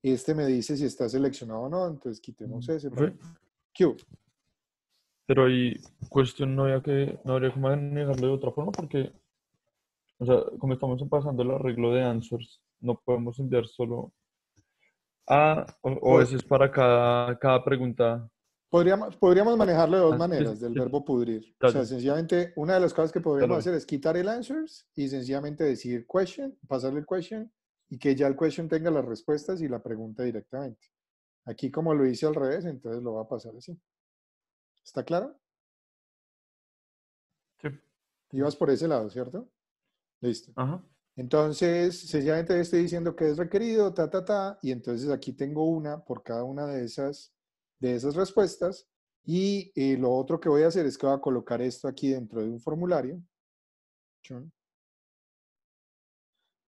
Y Este me dice si está seleccionado o no, entonces quitemos mm, ese. Q. Pero hay cuestión no que, no habría que manejarlo de otra forma porque, o sea, como estamos pasando el arreglo de answers, no podemos enviar solo a, o, o eso pues es para cada, cada pregunta Podríamos, podríamos manejarlo de dos ah, maneras, del verbo pudrir. O sea, sencillamente, una de las cosas que podríamos hacer es quitar el answers y sencillamente decir question, pasarle el question y que ya el question tenga las respuestas y la pregunta directamente. Aquí como lo hice al revés, entonces lo va a pasar así. ¿Está claro? Sí. Ibas por ese lado, ¿cierto? Listo. Ajá. Entonces, sencillamente estoy diciendo que es requerido, ta, ta, ta, y entonces aquí tengo una por cada una de esas, de esas respuestas. Y eh, lo otro que voy a hacer es que voy a colocar esto aquí dentro de un formulario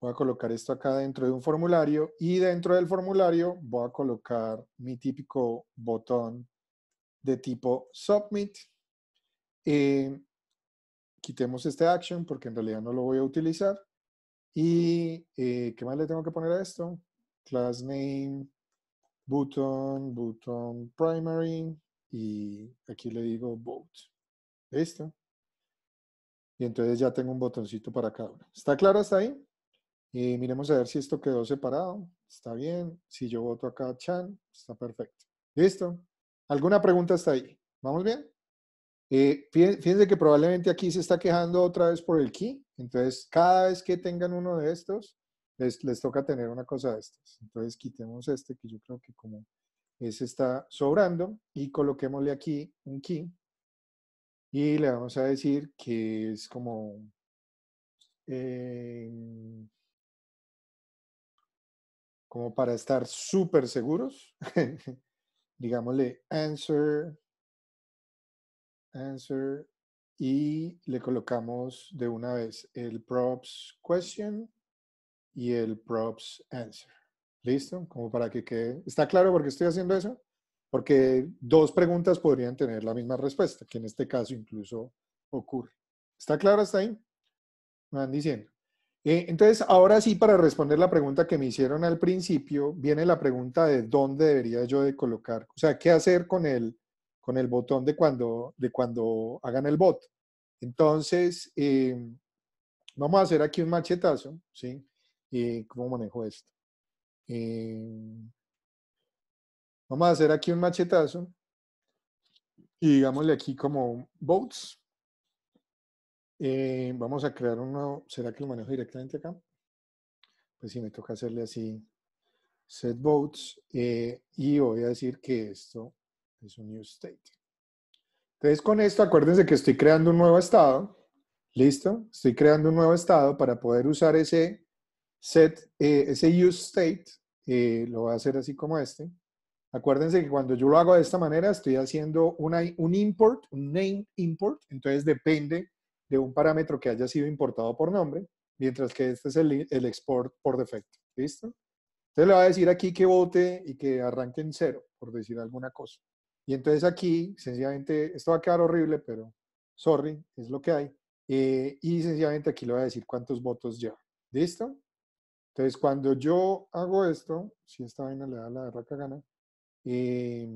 voy a colocar esto acá dentro de un formulario y dentro del formulario voy a colocar mi típico botón de tipo Submit. Eh, quitemos este action porque en realidad no lo voy a utilizar. Y, eh, ¿qué más le tengo que poner a esto? Class name, button, button primary, y aquí le digo vote. ¿Listo? Y entonces ya tengo un botoncito para cada uno. ¿Está claro hasta ahí? Y miremos a ver si esto quedó separado. Está bien. Si yo voto acá Chan, está perfecto. ¿Listo? ¿Alguna pregunta hasta ahí? ¿Vamos bien? Eh, fíjense que probablemente aquí se está quejando otra vez por el key. Entonces, cada vez que tengan uno de estos, les, les toca tener una cosa de estos. Entonces, quitemos este que yo creo que como ese está sobrando y coloquémosle aquí un key y le vamos a decir que es como eh, como para estar súper seguros, digámosle answer, answer, y le colocamos de una vez el props question y el props answer. ¿Listo? Como para que quede... ¿Está claro por qué estoy haciendo eso? Porque dos preguntas podrían tener la misma respuesta, que en este caso incluso ocurre. ¿Está claro hasta ahí? Me van diciendo. Eh, entonces, ahora sí, para responder la pregunta que me hicieron al principio, viene la pregunta de dónde debería yo de colocar, o sea, qué hacer con el, con el botón de cuando, de cuando hagan el bot. Entonces, eh, vamos a hacer aquí un machetazo, ¿sí? Eh, ¿Cómo manejo esto? vamos a hacer aquí un machetazo y digámosle aquí como bots. Eh, vamos a crear un nuevo, ¿Será que lo manejo directamente acá? Pues sí, me toca hacerle así. Set votes. Eh, y voy a decir que esto es un new state. Entonces, con esto, acuérdense que estoy creando un nuevo estado. ¿Listo? Estoy creando un nuevo estado para poder usar ese set, eh, ese use state. lo voy a hacer así como este. Acuérdense que cuando yo lo hago de esta manera, estoy haciendo una, un import, un name import. Entonces, depende de un parámetro que haya sido importado por nombre, mientras que este es el, export por defecto. ¿Listo? Entonces le va a decir aquí que vote y que arranque en cero, por decir alguna cosa. Y entonces aquí, sencillamente, esto va a quedar horrible, pero sorry, es lo que hay. Eh, y sencillamente aquí le va a decir cuántos votos lleva. ¿Listo? Entonces, cuando yo hago esto, si esta vaina le da la raca gana, eh,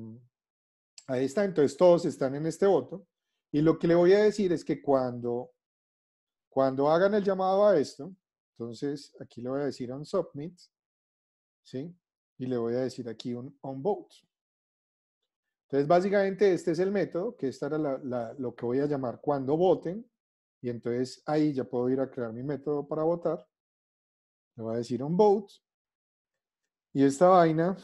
ahí está, entonces todos están en este voto. Y lo que le voy a decir es que cuando, cuando hagan el llamado a esto, entonces aquí le voy a decir un submit, ¿sí? Y le voy a decir aquí un on vote. Entonces, básicamente este es el método, que estará era lo que voy a llamar cuando voten. Y entonces ahí ya puedo ir a crear mi método para votar. Le voy a decir un vote. Y esta vaina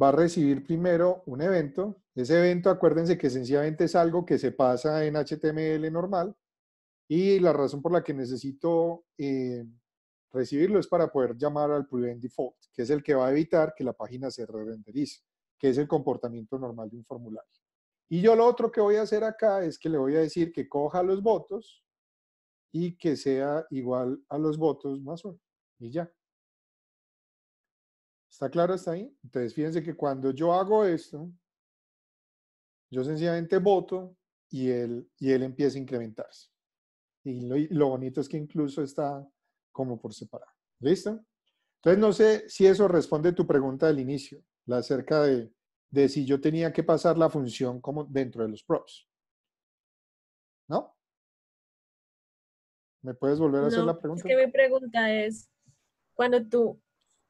va a recibir primero un evento ese evento, acuérdense que sencillamente es algo que se pasa en HTML normal y la razón por la que necesito eh, recibirlo es para poder llamar al prevent default, que es el que va a evitar que la página se re-renderice, que es el comportamiento normal de un formulario. Y yo lo otro que voy a hacer acá es que le voy a decir que coja los votos y que sea igual a los votos más uno. Y ya. ¿Está claro hasta ahí? Entonces, fíjense que cuando yo hago esto, yo sencillamente voto y él, y empieza a incrementarse. Y lo, bonito es que incluso está como por separado. ¿Listo? Entonces, no sé si eso responde a tu pregunta del inicio, la acerca de, si yo tenía que pasar la función como dentro de los props. ¿No? ¿Me puedes volver a hacer la pregunta? Es que mi pregunta es, cuando tú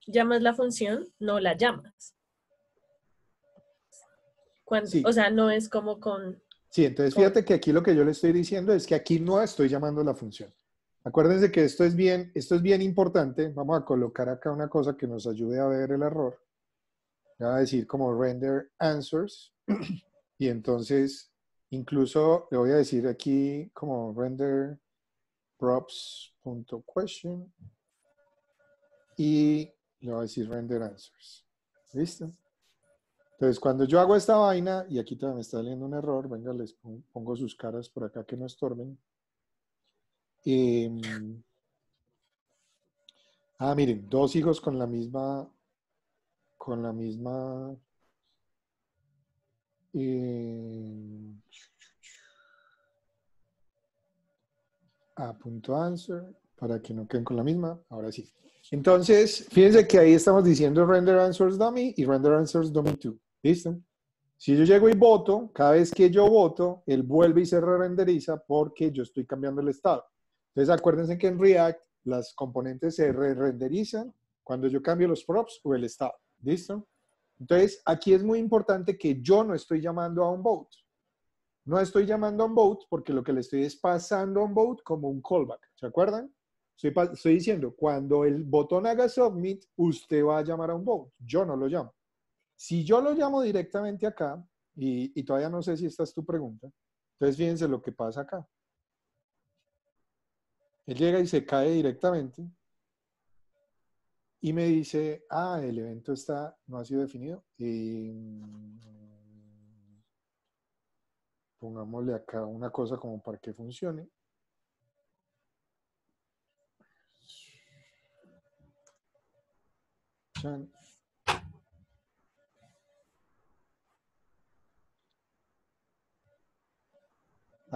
llamas la función, no la llamas. O sea, no es como con... Sí, entonces fíjate que aquí lo que yo le estoy diciendo es que aquí no estoy llamando la función. Acuérdense que esto es bien, esto es bien importante. Vamos a colocar acá una cosa que nos ayude a ver el error. Voy a decir como render answers. Y entonces, incluso le voy a decir aquí como render props.question y le voy a decir render answers. ¿Listo? Entonces, cuando yo hago esta vaina, y aquí también me está saliendo un error, venga, les pongo sus caras por acá que no estorben. Em, ah, miren, dos hijos con la misma, con la misma... Em, a ah, punto answer para que no queden con la misma. Ahora sí. Entonces, fíjense que ahí estamos diciendo render answers dummy y render answers dummy 2. ¿Listo? Si yo llego y voto, cada vez que yo voto, él vuelve y se re-renderiza porque yo estoy cambiando el estado. Entonces, acuérdense que en React las componentes se re-renderizan cuando yo cambio los props o el estado. ¿Listo? Entonces, aquí es muy importante que yo no estoy llamando a un vote. No estoy llamando a un vote porque lo que le estoy es pasando a un vote como un callback. ¿Se acuerdan? Estoy, estoy diciendo, cuando el botón haga submit, usted va a llamar a un vote. Yo no lo llamo. Si yo lo llamo directamente acá, y, todavía no sé si esta es tu pregunta, entonces fíjense lo que pasa acá. Él llega y se cae directamente y me dice, ah, el evento está, no ha sido definido. Mm, pongámosle acá una cosa como para que funcione.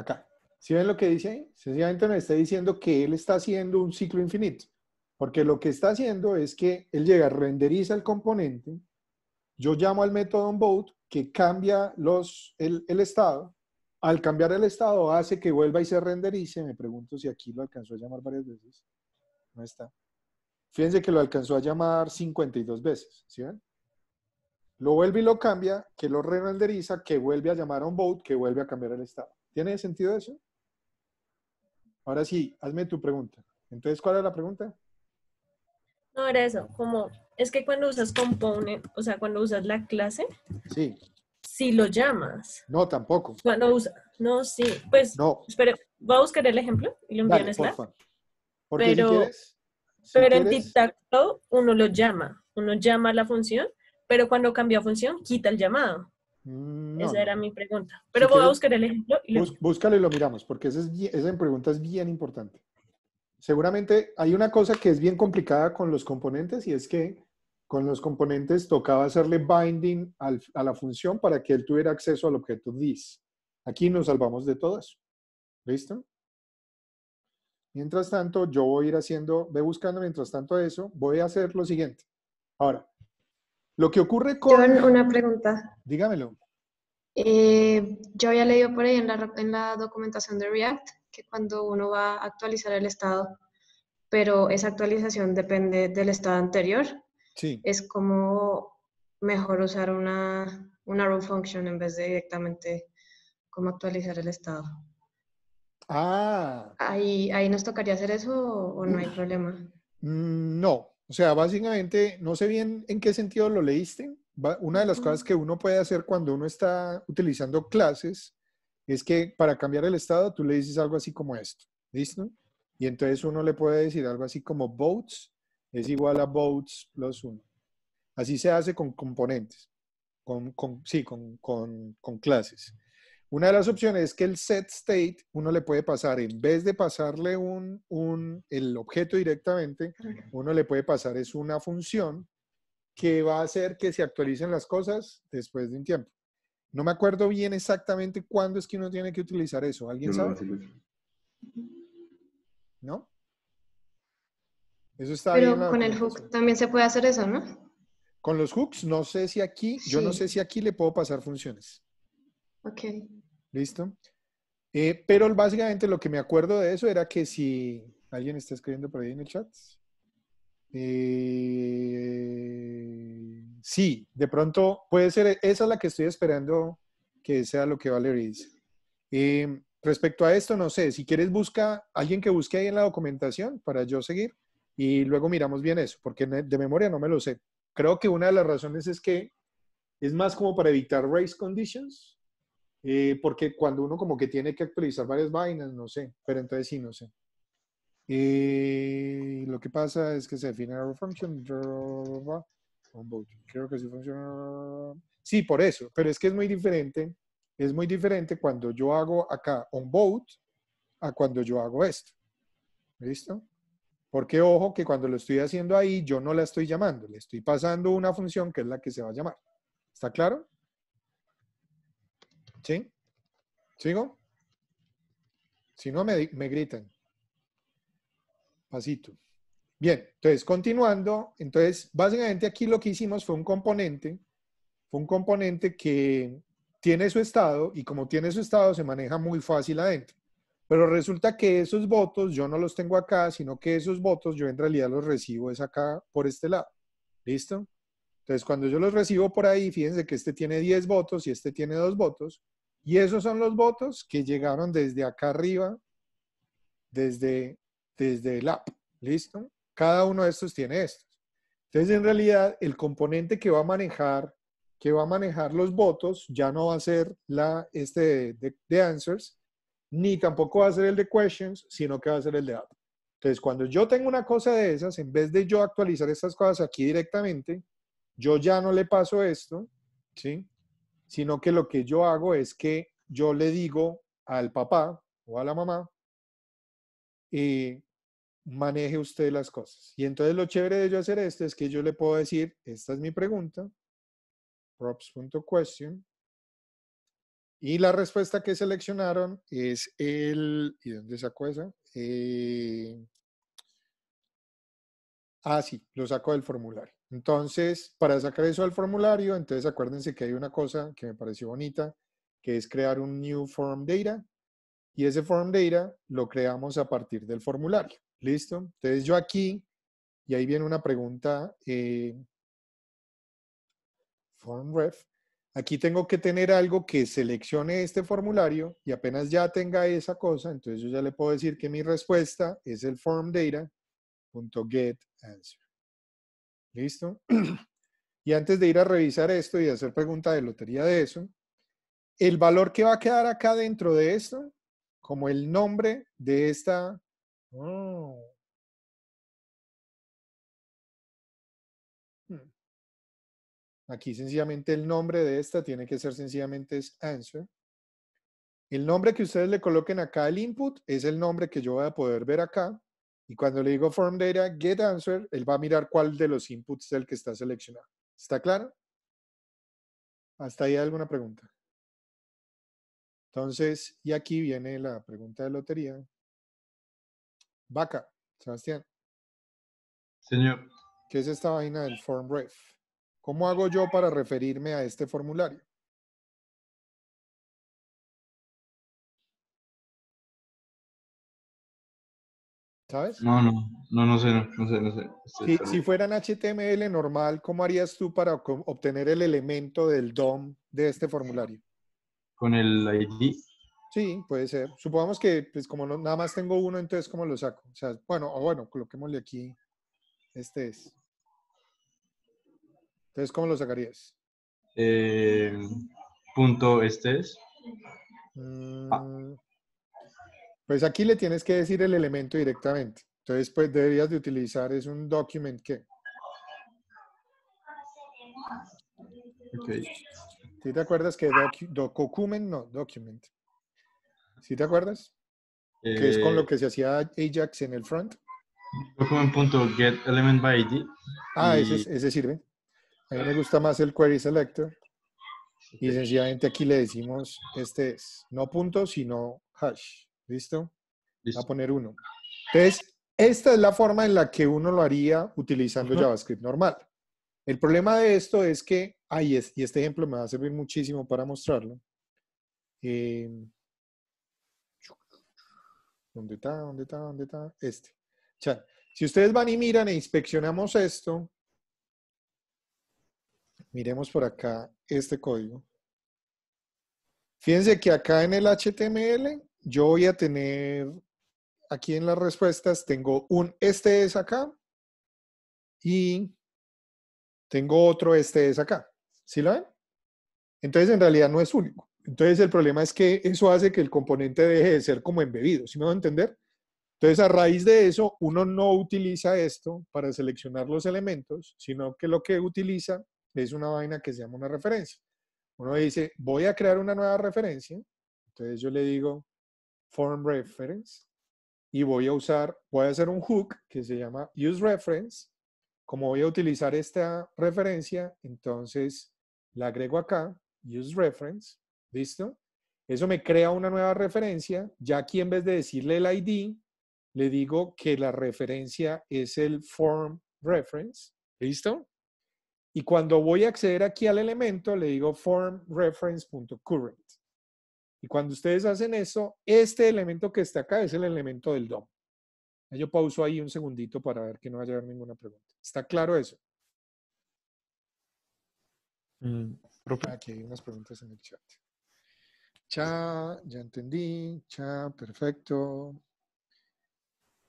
acá. ¿Sí ven lo que dice ahí? Sencillamente me está diciendo que él está haciendo un ciclo infinito, porque lo que está haciendo es que él llega, renderiza el componente, yo llamo al método onboat que cambia los, el, estado, al cambiar el estado hace que vuelva y se renderice, me pregunto si aquí lo alcanzó a llamar varias veces, no está. Fíjense que lo alcanzó a llamar 52 veces, ¿sí ven? Lo vuelve y lo cambia, que lo renderiza que vuelve a llamar a que vuelve a cambiar el estado. ¿Tiene sentido eso? Ahora sí, hazme tu pregunta. Entonces, ¿cuál es la pregunta? No, era eso, como, es que cuando usas component, o sea, cuando usas la clase, sí. si lo llamas. No, tampoco. Cuando usa, no, sí, pues, no. espera, voy a buscar el ejemplo y lo envío en Porque pero, quieres, pero en TikTok uno lo llama, uno llama la función, pero cuando cambia función, quita el llamado. Mm, esa era mi pregunta. Pero voy a buscar el ejemplo. Y lo... y lo miramos, porque esa, es, esa pregunta es bien importante. Seguramente hay una cosa que es bien complicada con los componentes y es que con los componentes tocaba hacerle binding a la función para que él tuviera acceso al objeto this. Aquí nos salvamos de todo eso. ¿Listo? Mientras tanto, yo voy a ir haciendo, voy buscando mientras tanto eso, voy a hacer lo siguiente. Ahora, lo que ocurre con... una pregunta. Dígamelo. Eh, yo había leído por ahí en la, documentación de React que cuando uno va a actualizar el estado, pero esa actualización depende del estado anterior, sí. es como mejor usar una, una function en vez de directamente como actualizar el estado. Ah. ¿Ahí, ahí nos tocaría hacer eso o no hay problema? Mm, no, o sea, básicamente, no sé bien en qué sentido lo leíste. Una de las cosas que uno puede hacer cuando uno está utilizando clases es que para cambiar el estado tú le dices algo así como esto, ¿listo? Y entonces uno le puede decir algo así como votes es igual a votes plus uno. Así se hace con componentes, sí, con clases. Una de las opciones es que el set state uno le puede pasar, en vez de pasarle un, un, el objeto directamente, uno le puede pasar es una función que va a hacer que se actualicen las cosas después de un tiempo. No me acuerdo bien exactamente cuándo es que uno tiene que utilizar eso. ¿Alguien sabe? ¿No? Eso está Pero con el hook también se puede hacer eso, ¿no? Con los hooks, no sé si aquí, yo no sé si aquí le puedo pasar funciones. Ok. ¿Listo? Eh, pero básicamente lo que me acuerdo de eso era que si alguien está escribiendo por ahí en el chat. Eh, sí, de pronto puede ser, esa es la que estoy esperando que sea lo que Valerie dice. Eh, respecto a esto, no sé, si quieres busca alguien que busque ahí en la documentación para yo seguir y luego miramos bien eso, porque de memoria no me lo sé. Creo que una de las razones es que es más como para evitar race conditions, eh, porque cuando uno como que tiene que actualizar varias vainas, no sé, pero entonces sí, no sé. Eh, lo que pasa es que se define la function, creo que sí funciona. Sí, por eso, pero es que es muy diferente, es muy diferente cuando yo hago acá onVote a cuando yo hago esto. ¿Listo? Porque ojo que cuando lo estoy haciendo ahí, yo no la estoy llamando, le estoy pasando una función que es la que se va a llamar. ¿Está claro? ¿Sí? ¿Sigo? Si no, me, gritan. Pasito. Bien, entonces, continuando, entonces, básicamente aquí lo que hicimos fue un componente, fue un componente que tiene su estado y como tiene su estado se maneja muy fácil adentro. Pero resulta que esos votos yo no los tengo acá, sino que esos votos yo en realidad los recibo es acá por este lado. ¿Listo? Entonces, cuando yo los recibo por ahí, fíjense que este tiene 10 votos y este tiene 2 votos. Y esos son los votos que llegaron desde acá arriba, desde, desde el app. ¿Listo? Cada uno de estos tiene estos. Entonces, en realidad, el componente que va a manejar, que va a manejar los votos, ya no va a ser la, este de, de answers, ni tampoco va a ser el de questions, sino que va a ser el de app. Entonces, cuando yo tengo una cosa de esas, en vez de yo actualizar estas cosas aquí directamente, yo ya no le paso esto, ¿sí? Sino que lo que yo hago es que yo le digo al papá o a la mamá, eh, maneje usted las cosas. Y entonces lo chévere de yo hacer esto es que yo le puedo decir, esta es mi pregunta, props.question, y la respuesta que seleccionaron es el, ¿y dónde sacó esa? Eh, ah, sí, lo sacó del formulario. Entonces, para sacar eso al formulario, entonces acuérdense que hay una cosa que me pareció bonita, que es crear un new form data. Y ese form data lo creamos a partir del formulario. ¿Listo? Entonces yo aquí, y ahí viene una pregunta, eh, form ref. Aquí tengo que tener algo que seleccione este formulario y apenas ya tenga esa cosa, entonces yo ya le puedo decir que mi respuesta es el form data.getAnswer. ¿Listo? Y antes de ir a revisar esto y hacer pregunta de lotería de eso, el valor que va a quedar acá dentro de esto, como el nombre de esta... Oh. Hmm. Aquí sencillamente el nombre de esta tiene que ser sencillamente es answer. El nombre que ustedes le coloquen acá al input es el nombre que yo voy a poder ver acá. Y cuando le digo form data get answer, él va a mirar cuál de los inputs es el que está seleccionado. ¿Está claro? ¿Hasta ahí hay alguna pregunta? Entonces, y aquí viene la pregunta de lotería. Vaca, Sebastián. Señor. ¿Qué es esta vaina del form ref? ¿Cómo hago yo para referirme a este formulario? ¿Sabes? No, no, no, no sé, no, sé, no sé. Si, si, fueran HTML normal, ¿cómo harías tú para obtener el elemento del DOM de este formulario? Con el ID. Sí, puede ser. Supongamos que, pues como nada más tengo uno, entonces ¿cómo lo saco? O sea, bueno, o bueno, coloquémosle aquí. Este es. Entonces, ¿cómo lo sacarías? Eh, punto, este es. Mm, ah. Pues aquí le tienes que decir el elemento directamente. Entonces, pues deberías de utilizar es un document que. Si te acuerdas que document no, document? ¿Sí te acuerdas? que es con lo eh, que se hacía Ajax en el front. Document.getElementById. Ah, ese, ese sirve. A mí me gusta más el query selector. Y sencillamente aquí le decimos, este es, no punto, sino hash. ¿Listo? Va a poner uno. Entonces, esta es la forma en la que uno lo haría utilizando JavaScript normal. El problema de esto es que, ahí y este ejemplo me va a servir muchísimo para mostrarlo. Eh, ¿Dónde está? ¿Dónde está? ¿Dónde está? Este. si ustedes van y miran e inspeccionamos esto, miremos por acá este código. Fíjense que acá en el HTML yo voy a tener aquí en las respuestas, tengo un este es acá y tengo otro este es acá. ¿Sí lo ven? Entonces en realidad no es único. Entonces el problema es que eso hace que el componente deje de ser como embebido. ¿Sí me van a entender? Entonces a raíz de eso uno no utiliza esto para seleccionar los elementos, sino que lo que utiliza es una vaina que se llama una referencia. Uno dice, voy a crear una nueva referencia. Entonces yo le digo, form reference y voy a usar, voy a hacer un hook que se llama use reference. Como voy a utilizar esta referencia, entonces la agrego acá, use reference, ¿listo? Eso me crea una nueva referencia, ya aquí en vez de decirle el ID, le digo que la referencia es el form reference, ¿listo? Y cuando voy a acceder aquí al elemento, le digo form reference.current. Y cuando ustedes hacen eso, este elemento que está acá es el elemento del DOM. Yo pauso ahí un segundito para ver que no vaya a haber ninguna pregunta. ¿Está claro eso? Mm, Aquí hay unas preguntas en el chat. Cha, ya entendí. Cha, perfecto.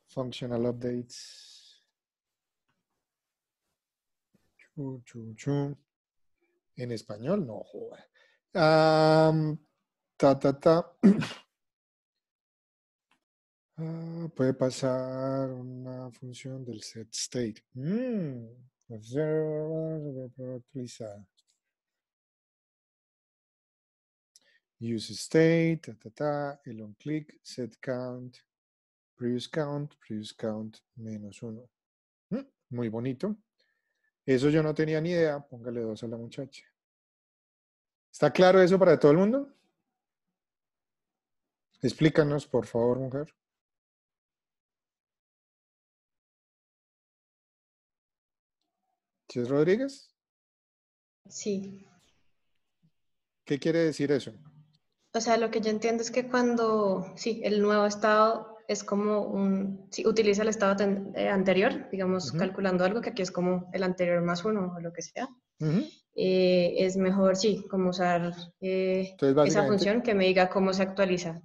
Functional updates. Chu, chu, chu. En español, no joda ta, ta, ah, puede pasar una función del set state. Mm, Use state, ta, ta, el on click, set count, previous count, previous count menos uno. Mm, muy bonito. Eso yo no tenía ni idea. Póngale dos a la muchacha. ¿Está claro eso para todo el mundo? Explícanos, por favor, mujer. ¿Sí Rodríguez? Sí. ¿Qué quiere decir eso? O sea, lo que yo entiendo es que cuando, sí, el nuevo estado es como un, si utiliza el estado eh, anterior, digamos, calculando algo que aquí es como el anterior más uno o lo que sea. Eh, es mejor, sí, como usar eh, esa función que me diga cómo se actualiza.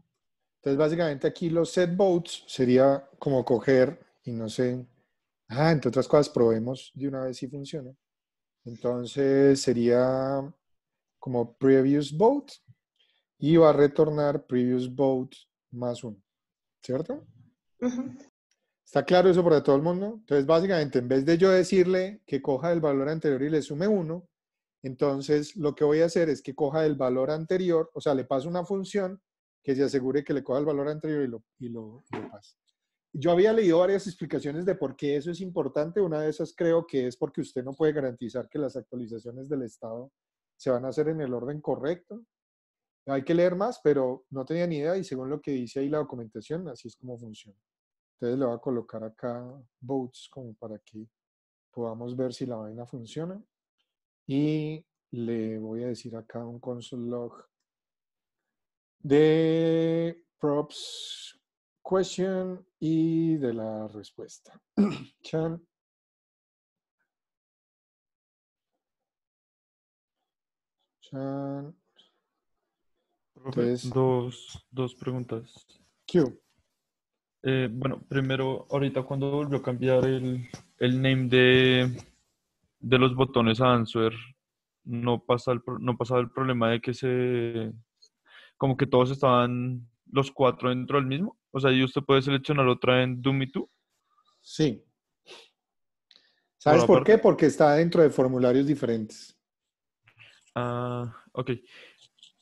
Entonces, básicamente aquí los set votes sería como coger y no sé, ah, entre otras cosas, probemos de una vez si funciona. Entonces, sería como previous vote y va a retornar previous vote más uno, ¿cierto? ¿Está claro eso para todo el mundo? Entonces, básicamente, en vez de yo decirle que coja el valor anterior y le sume uno, entonces lo que voy a hacer es que coja el valor anterior, o sea, le paso una función que se asegure que le coja el valor anterior y lo, y lo, pase. Yo había leído varias explicaciones de por qué eso es importante. Una de esas creo que es porque usted no puede garantizar que las actualizaciones del Estado se van a hacer en el orden correcto. Hay que leer más, pero no tenía ni idea y según lo que dice ahí la documentación, así es como funciona. Entonces le voy a colocar acá votes como para que podamos ver si la vaina funciona. Y le voy a decir acá un console log de props question y de la respuesta. Chan. Chan. dos, dos preguntas. Q. Eh, bueno, primero, ahorita cuando volvió a cambiar el, el name de, de los botones a answer, no pasa el, no pasaba el problema de que se como que todos estaban los cuatro dentro del mismo. O sea, y usted puede seleccionar otra en Doom Me tú. Sí. ¿Sabes por, qué? Porque está dentro de formularios diferentes. Ah, ok.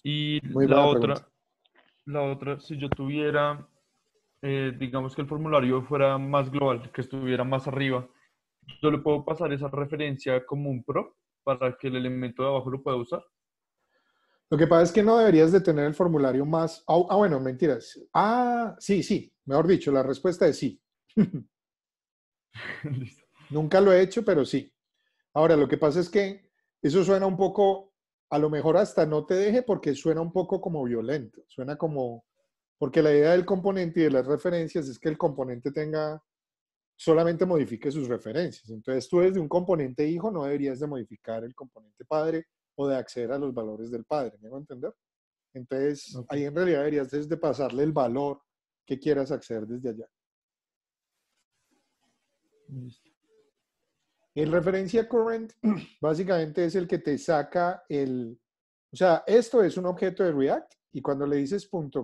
Y la otra, la otra, si yo tuviera, eh, digamos que el formulario fuera más global, que estuviera más arriba, yo le puedo pasar esa referencia como un PRO para que el elemento de abajo lo pueda usar. Lo que pasa es que no deberías de tener el formulario más... Ah, ah bueno, mentiras. Ah, sí, sí. Mejor dicho, la respuesta es sí. Nunca lo he hecho, pero sí. Ahora, lo que pasa es que eso suena un poco, a lo mejor hasta no te deje porque suena un poco como violento. Suena como... Porque la idea del componente y de las referencias es que el componente tenga, solamente modifique sus referencias. Entonces tú de un componente hijo no deberías de modificar el componente padre o de acceder a los valores del padre, ¿me hago entender? Entonces, ahí en realidad deberías desde pasarle el valor que quieras acceder desde allá. En referencia current básicamente es el que te saca el, o sea, esto es un objeto de React y cuando le dices current,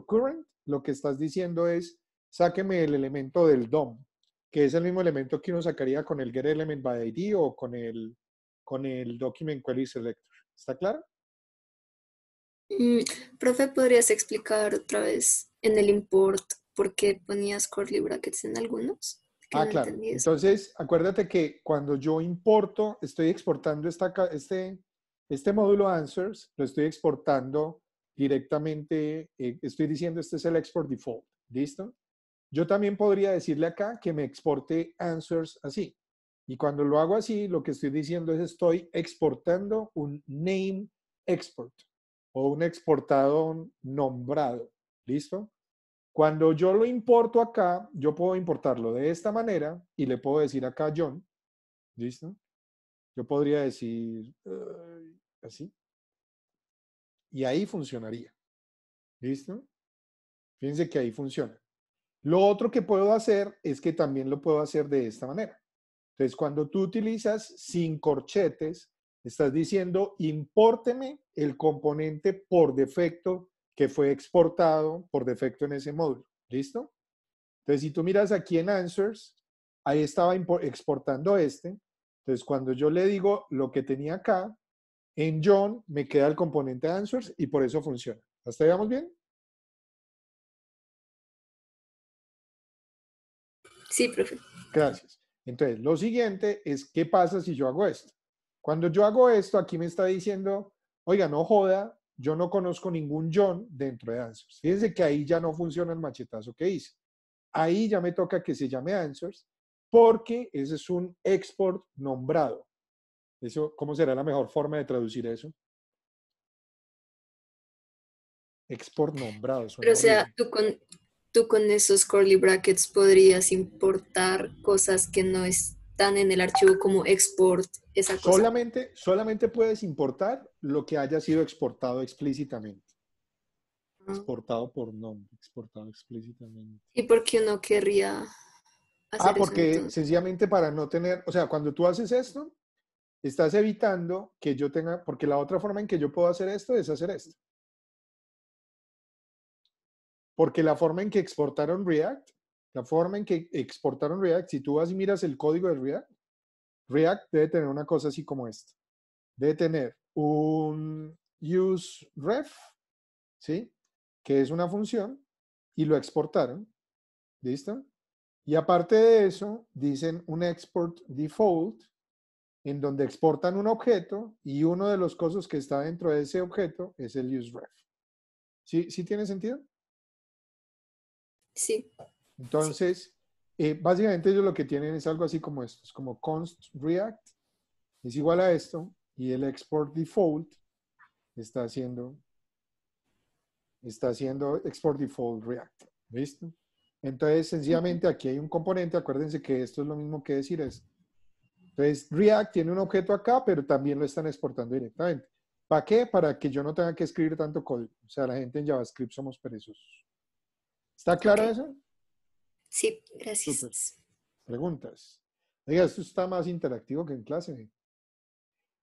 lo que estás diciendo es, sáqueme el elemento del DOM, que es el mismo elemento que uno sacaría con el getElementById o con el, con el document query selector. ¿Está claro? Mm, profe, ¿podrías explicar otra vez en el import por qué ponías curly brackets en algunos? Ah, claro. Entonces, acuérdate que cuando yo importo, estoy exportando este, este módulo answers, lo estoy exportando directamente, eh, estoy diciendo este es el export default, ¿listo? Yo también podría decirle acá que me exporte answers así. Y cuando lo hago así, lo que estoy diciendo es estoy exportando un name export o un exportado nombrado. ¿Listo? Cuando yo lo importo acá, yo puedo importarlo de esta manera y le puedo decir acá John. ¿Listo? Yo podría decir eh, así. Y ahí funcionaría. ¿Listo? Fíjense que ahí funciona. Lo otro que puedo hacer es que también lo puedo hacer de esta manera. Entonces, cuando tú utilizas sin corchetes, estás diciendo, impórteme el componente por defecto que fue exportado por defecto en ese módulo. ¿Listo? Entonces, si tú miras aquí en Answers, ahí estaba exportando este. Entonces, cuando yo le digo lo que tenía acá, en John me queda el componente Answers y por eso funciona. ¿Hasta ahí vamos bien? Sí, profe. Gracias. Entonces, lo siguiente es, ¿qué pasa si yo hago esto? Cuando yo hago esto, aquí me está diciendo, oiga, no joda, yo no conozco ningún John dentro de Answers. Fíjense que ahí ya no funciona el machetazo que hice. Ahí ya me toca que se llame Answers porque ese es un export nombrado. Eso, ¿Cómo será la mejor forma de traducir eso? Export nombrado. Pero o sea, tú con, tú con esos curly brackets podrías importar cosas que no están en el archivo como export, esa cosa. Solamente, solamente puedes importar lo que haya sido exportado explícitamente. Ah. Exportado por nombre, exportado explícitamente. ¿Y por qué no querría hacer Ah, porque sencillamente para no tener, o sea, cuando tú haces esto, estás evitando que yo tenga, porque la otra forma en que yo puedo hacer esto es hacer esto porque la forma en que exportaron React, la forma en que exportaron React, si tú vas y miras el código de React, React debe tener una cosa así como esta. Debe tener un useRef, ¿sí? Que es una función y lo exportaron. ¿Listo? Y aparte de eso, dicen un export default, en donde exportan un objeto y uno de los cosas que está dentro de ese objeto es el useRef. ¿Sí, ¿Sí tiene sentido? Sí. Entonces, eh, básicamente ellos lo que tienen es algo así como esto, es como const react es igual a esto y el export default está haciendo está haciendo export default react, ¿listo? Entonces, sencillamente aquí hay un componente, acuérdense que esto es lo mismo que decir es. Entonces, React tiene un objeto acá, pero también lo están exportando directamente. ¿Para qué? Para que yo no tenga que escribir tanto código. O sea, la gente en JavaScript somos perezosos. ¿Está claro eso? Sí, gracias. Preguntas. Oiga, esto está más interactivo que en clase.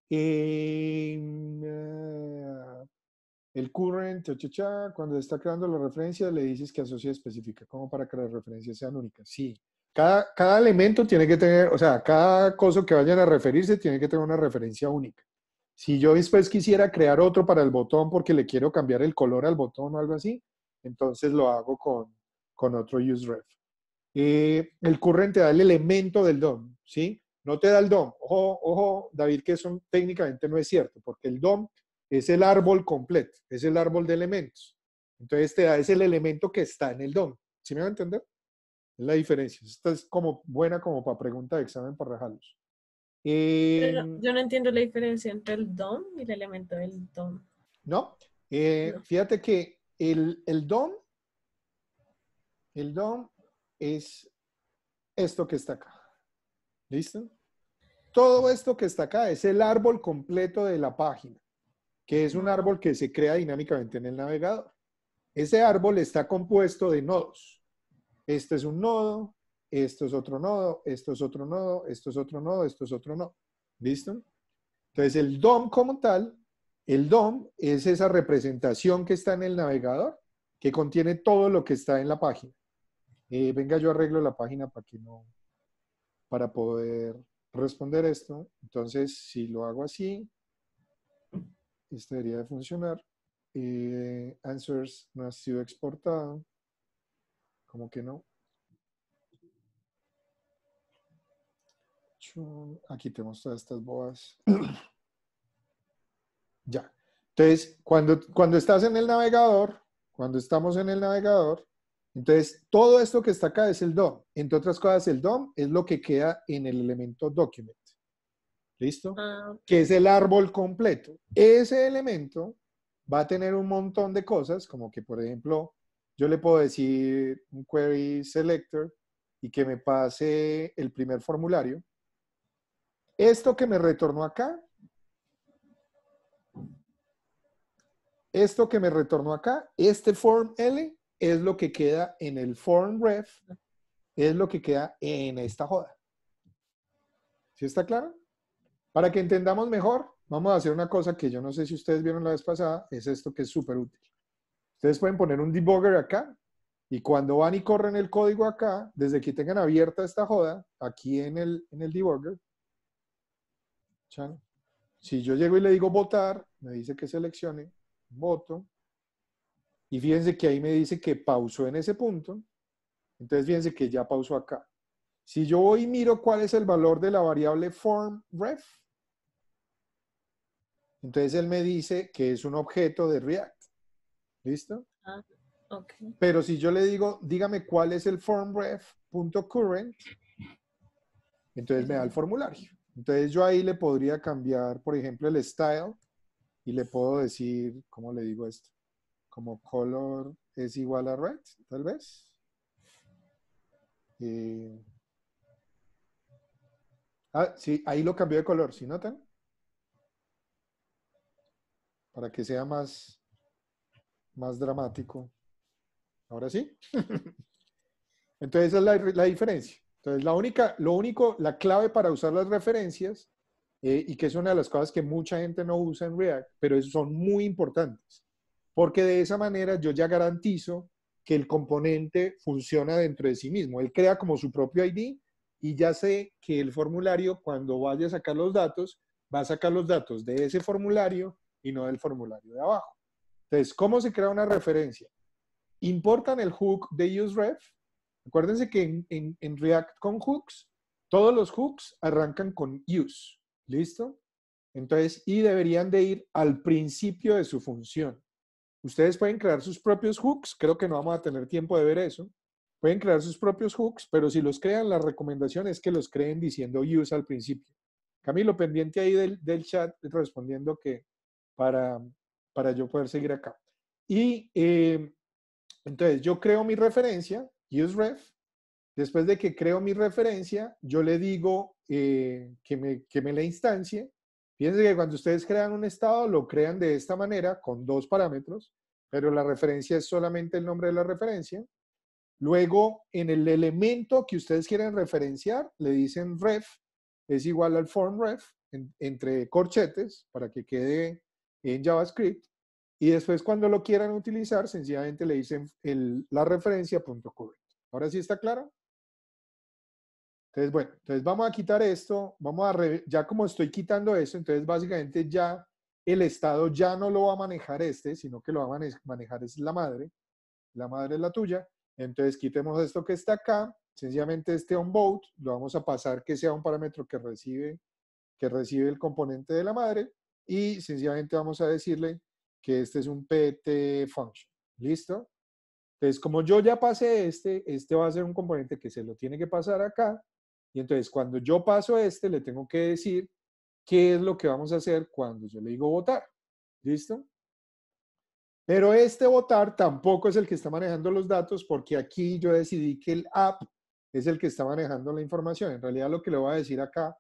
Em, eh, el current, cuando está creando la referencia, le dices que asocia específica, como para que las referencias sean únicas. Sí. Cada, cada elemento tiene que tener, o sea, cada cosa que vayan a referirse tiene que tener una referencia única. Si yo después quisiera crear otro para el botón porque le quiero cambiar el color al botón o algo así, entonces lo hago con, otro useref. ref. Eh, el current te da el elemento del DOM, ¿sí? No te da el DOM. Ojo, ojo, David, que eso técnicamente no es cierto, porque el DOM es el árbol completo, es el árbol de elementos. Entonces te da, es el elemento que está en el DOM. ¿Sí me van a entender? Es la diferencia. Esta es como buena como para pregunta de examen para dejarlos. Eh, yo no entiendo la diferencia entre el DOM y el elemento del DOM. no. Eh, fíjate que el, el DOM, el DOM es esto que está acá. ¿Listo? Todo esto que está acá es el árbol completo de la página, que es un árbol que se crea dinámicamente en el navegador. Ese árbol está compuesto de nodos. Este es un nodo, esto es otro nodo, esto es otro nodo, esto es otro nodo, esto es otro nodo. ¿Listo? Entonces el DOM como tal el DOM es esa representación que está en el navegador que contiene todo lo que está en la página. Eh, venga, yo arreglo la página para que no, para poder responder esto. Entonces, si lo hago así, esto debería de funcionar. Eh, answers no ha sido exportado. ¿Cómo que no? Aquí tenemos todas estas boas. Ya. Entonces, cuando, cuando estás en el navegador, cuando estamos en el navegador, entonces todo esto que está acá es el DOM. Entre otras cosas, el DOM es lo que queda en el elemento document. ¿Listo? Ah, que es el árbol completo. Ese elemento va a tener un montón de cosas, como que, por ejemplo, yo le puedo decir un query selector y que me pase el primer formulario. Esto que me retornó acá esto que me retornó acá, este form L es lo que queda en el form ref, es lo que queda en esta joda. ¿Sí está claro? Para que entendamos mejor, vamos a hacer una cosa que yo no sé si ustedes vieron la vez pasada, es esto que es súper útil. Ustedes pueden poner un debugger acá y cuando van y corren el código acá, desde que tengan abierta esta joda, aquí en el, en el debugger, si yo llego y le digo votar, me dice que seleccione, voto. Y fíjense que ahí me dice que pausó en ese punto. Entonces fíjense que ya pausó acá. Si yo voy miro cuál es el valor de la variable form ref, entonces él me dice que es un objeto de React. ¿Listo? Ah, Pero si yo le digo, dígame cuál es el form punto current entonces me da el formulario. Entonces yo ahí le podría cambiar, por ejemplo, el style y le puedo decir, ¿cómo le digo esto? Como color es igual a red, tal vez. Eh, ah, sí, ahí lo cambió de color, si notan? Para que sea más, más dramático. Ahora sí. Entonces esa es la, la diferencia. Entonces la única, lo único, la clave para usar las referencias eh, y que es una de las cosas que mucha gente no usa en React, pero son muy importantes, porque de esa manera yo ya garantizo que el componente funciona dentro de sí mismo. Él crea como su propio ID y ya sé que el formulario, cuando vaya a sacar los datos, va a sacar los datos de ese formulario y no del formulario de abajo. Entonces, ¿cómo se crea una referencia? Importan el hook de useRef. Acuérdense que en React con hooks, todos los hooks arrancan con use. ¿Listo? Entonces, y deberían de ir al principio de su función. Ustedes pueden crear sus propios hooks, creo que no vamos a tener tiempo de ver eso. Pueden crear sus propios hooks, pero si los crean, la recomendación es que los creen diciendo use al principio. Camilo, pendiente ahí del, chat, respondiendo que para, para yo poder seguir acá. Y eh, entonces yo creo mi referencia, useRef, Después de que creo mi referencia, yo le digo eh, que, me, que la instancie. Fíjense que cuando ustedes crean un estado, lo crean de esta manera, con dos parámetros, pero la referencia es solamente el nombre de la referencia. Luego, en el elemento que ustedes quieren referenciar, le dicen ref, es igual al form ref, entre corchetes, para que quede en JavaScript. Y después, cuando lo quieran utilizar, sencillamente le dicen el, la referencia.current. ¿Ahora sí está claro? Entonces, bueno, entonces vamos a quitar esto, vamos a, ya como estoy quitando eso, entonces básicamente ya el Estado ya no lo va a manejar este, sino que lo va a manejar es la madre, la madre es la tuya, entonces quitemos esto que está acá, sencillamente este onboard lo vamos a pasar que sea un parámetro que recibe, que recibe el componente de la madre y sencillamente vamos a decirle que este es un pt function, ¿listo? Entonces, como yo ya pasé este, este va a ser un componente que se lo tiene que pasar acá, y entonces cuando yo paso a este, le tengo que decir qué es lo que vamos a hacer cuando yo le digo votar. ¿Listo? Pero este votar tampoco es el que está manejando los datos porque aquí yo decidí que el app es el que está manejando la información. En realidad lo que le voy a decir acá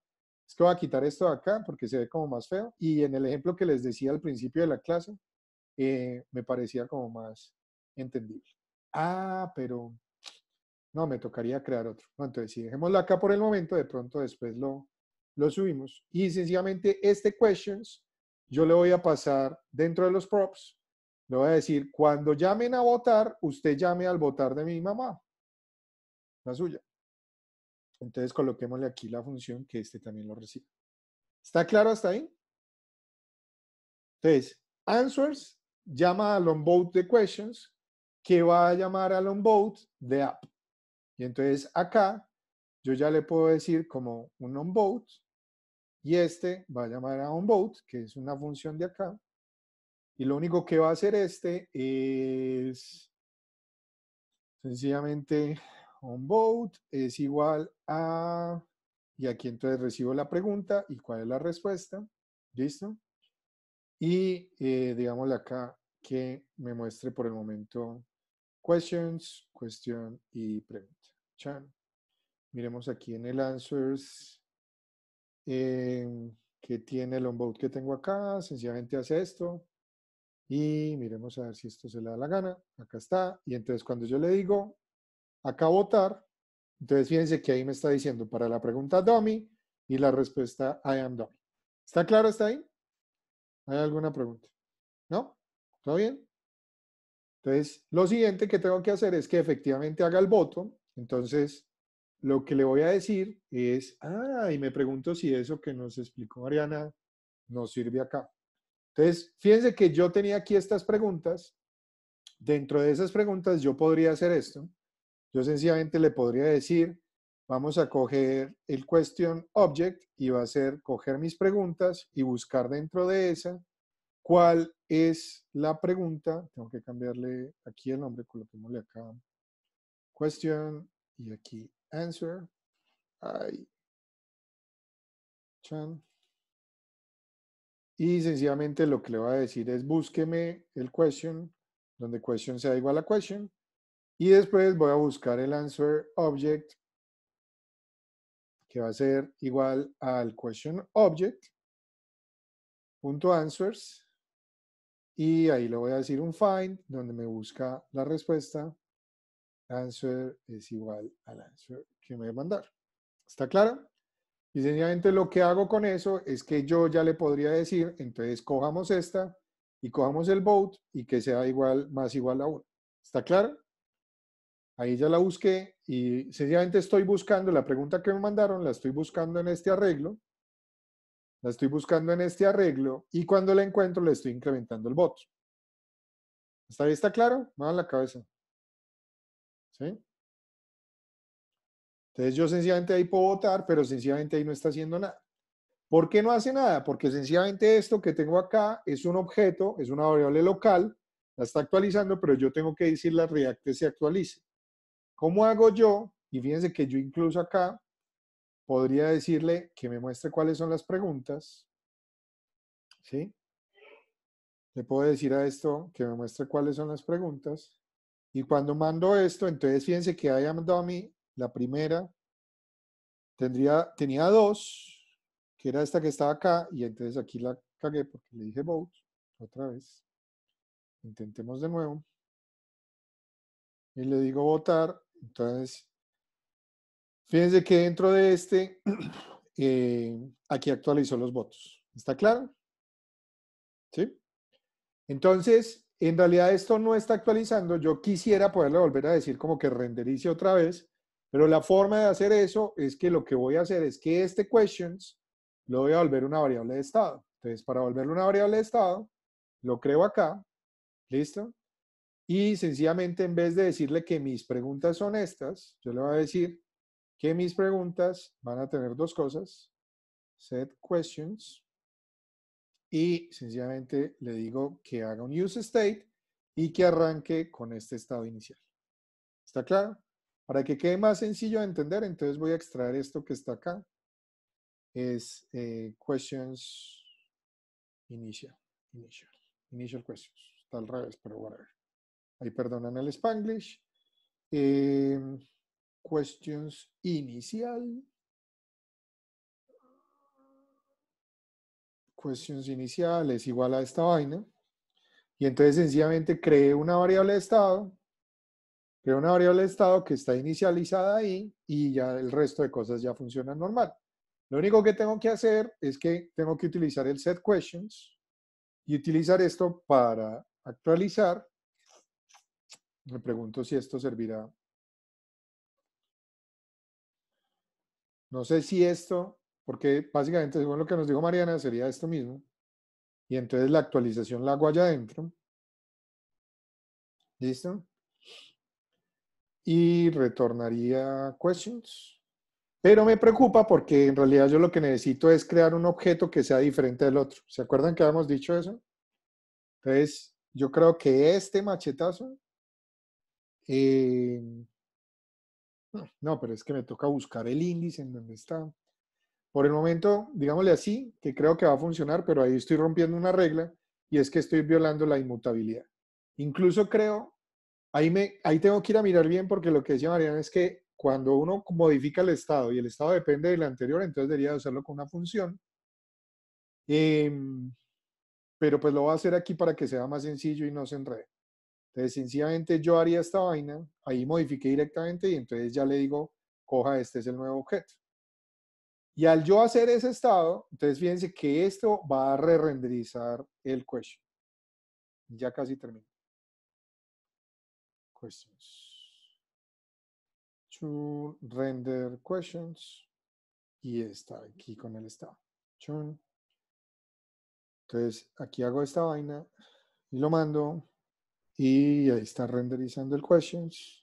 es que voy a quitar esto de acá porque se ve como más feo. Y en el ejemplo que les decía al principio de la clase, eh, me parecía como más entendible. Ah, pero no, me tocaría crear otro. entonces, si dejémoslo acá por el momento, de pronto después lo, lo subimos. Y sencillamente este questions, yo le voy a pasar dentro de los props, le voy a decir, cuando llamen a votar, usted llame al votar de mi mamá, la suya. Entonces coloquémosle aquí la función que este también lo recibe. ¿Está claro hasta ahí? Entonces, answers llama al vote de questions que va a llamar al vote de app. Y entonces acá yo ya le puedo decir como un onboat y este va a llamar a onboat, que es una función de acá. Y lo único que va a hacer este es sencillamente onboat es igual a, y aquí entonces recibo la pregunta y cuál es la respuesta, ¿listo? Y eh, digámosle acá que me muestre por el momento questions, cuestión y pregunta. Chan. Miremos aquí en el answers em, que tiene el onboard que tengo acá. Sencillamente hace esto. Y miremos a ver si esto se le da la gana. Acá está. Y entonces cuando yo le digo acá votar, entonces fíjense que ahí me está diciendo para la pregunta dummy y la respuesta I am dummy. ¿Está claro hasta ahí? ¿Hay alguna pregunta? ¿No? ¿Todo bien? Entonces, lo siguiente que tengo que hacer es que efectivamente haga el voto. Entonces, lo que le voy a decir es, ah, y me pregunto si eso que nos explicó Mariana nos sirve acá. Entonces, fíjense que yo tenía aquí estas preguntas. Dentro de esas preguntas yo podría hacer esto. Yo sencillamente le podría decir, vamos a coger el question object y va a ser coger mis preguntas y buscar dentro de esa cuál es la pregunta, tengo que cambiarle aquí el nombre, le acá, question y aquí answer. chan. Y sencillamente lo que le voy a decir es búsqueme el question, donde question sea igual a question. Y después voy a buscar el answer object, que va a ser igual al question object, punto answers. Y ahí le voy a decir un find, donde me busca la respuesta. Answer es igual al answer que me mandar. ¿Está claro? Y sencillamente lo que hago con eso es que yo ya le podría decir, entonces cojamos esta y cojamos el vote y que sea igual, más igual a 1. ¿Está claro? Ahí ya la busqué y sencillamente estoy buscando la pregunta que me mandaron, la estoy buscando en este arreglo la estoy buscando en este arreglo y cuando la encuentro le estoy incrementando el voto. ¿Está, ¿Está claro? Más la cabeza. ¿Sí? Entonces yo sencillamente ahí puedo votar, pero sencillamente ahí no está haciendo nada. ¿Por qué no hace nada? Porque sencillamente esto que tengo acá es un objeto, es una variable local, la está actualizando, pero yo tengo que decirle a React que se actualice. ¿Cómo hago yo? Y fíjense que yo incluso acá podría decirle que me muestre cuáles son las preguntas, ¿sí? Le puedo decir a esto que me muestre cuáles son las preguntas. Y cuando mando esto, entonces fíjense que I am dummy, la primera, tendría, tenía dos, que era esta que estaba acá, y entonces aquí la cagué porque le dije vote, otra vez. Intentemos de nuevo. Y le digo votar, entonces Fíjense que dentro de este, eh, aquí actualizó los votos. ¿Está claro? ¿Sí? Entonces, en realidad esto no está actualizando. Yo quisiera poderle volver a decir como que renderice otra vez, pero la forma de hacer eso es que lo que voy a hacer es que este questions lo voy a volver una variable de estado. Entonces, para volverlo una variable de estado, lo creo acá, ¿listo? Y sencillamente en vez de decirle que mis preguntas son estas, yo le voy a decir que mis preguntas van a tener dos cosas, set questions, y sencillamente le digo que haga un use state y que arranque con este estado inicial. ¿Está claro? Para que quede más sencillo de entender, entonces voy a extraer esto que está acá. Es eh, questions initial, initial, initial questions. Está al revés, pero whatever. Ahí perdonan el spanglish. Eh, questions inicial. Questions iniciales, es igual a esta vaina. Y entonces sencillamente creé una variable de estado, creé una variable de estado que está inicializada ahí y ya el resto de cosas ya funcionan normal. Lo único que tengo que hacer es que tengo que utilizar el set questions y utilizar esto para actualizar. Me pregunto si esto servirá No sé si esto, porque básicamente según lo que nos dijo Mariana, sería esto mismo. Y entonces la actualización la hago allá adentro. ¿Listo? Y retornaría questions. Pero me preocupa porque en realidad yo lo que necesito es crear un objeto que sea diferente del otro. ¿Se acuerdan que habíamos dicho eso? Entonces, yo creo que este machetazo eh, no, pero es que me toca buscar el índice en donde está. Por el momento, digámosle así, que creo que va a funcionar, pero ahí estoy rompiendo una regla y es que estoy violando la inmutabilidad. Incluso creo, ahí, me, ahí tengo que ir a mirar bien porque lo que decía Mariana es que cuando uno modifica el estado y el estado depende del anterior, entonces debería hacerlo con una función. Em, pero pues lo voy a hacer aquí para que sea más sencillo y no se enrede. Entonces, sencillamente yo haría esta vaina, ahí modifique directamente y entonces ya le digo, coja, este es el nuevo objeto. Y al yo hacer ese estado, entonces fíjense que esto va a re-renderizar el question. Ya casi termino. Questions. To render questions. Y está aquí con el estado. Entonces, aquí hago esta vaina y lo mando. Y ahí está renderizando el questions.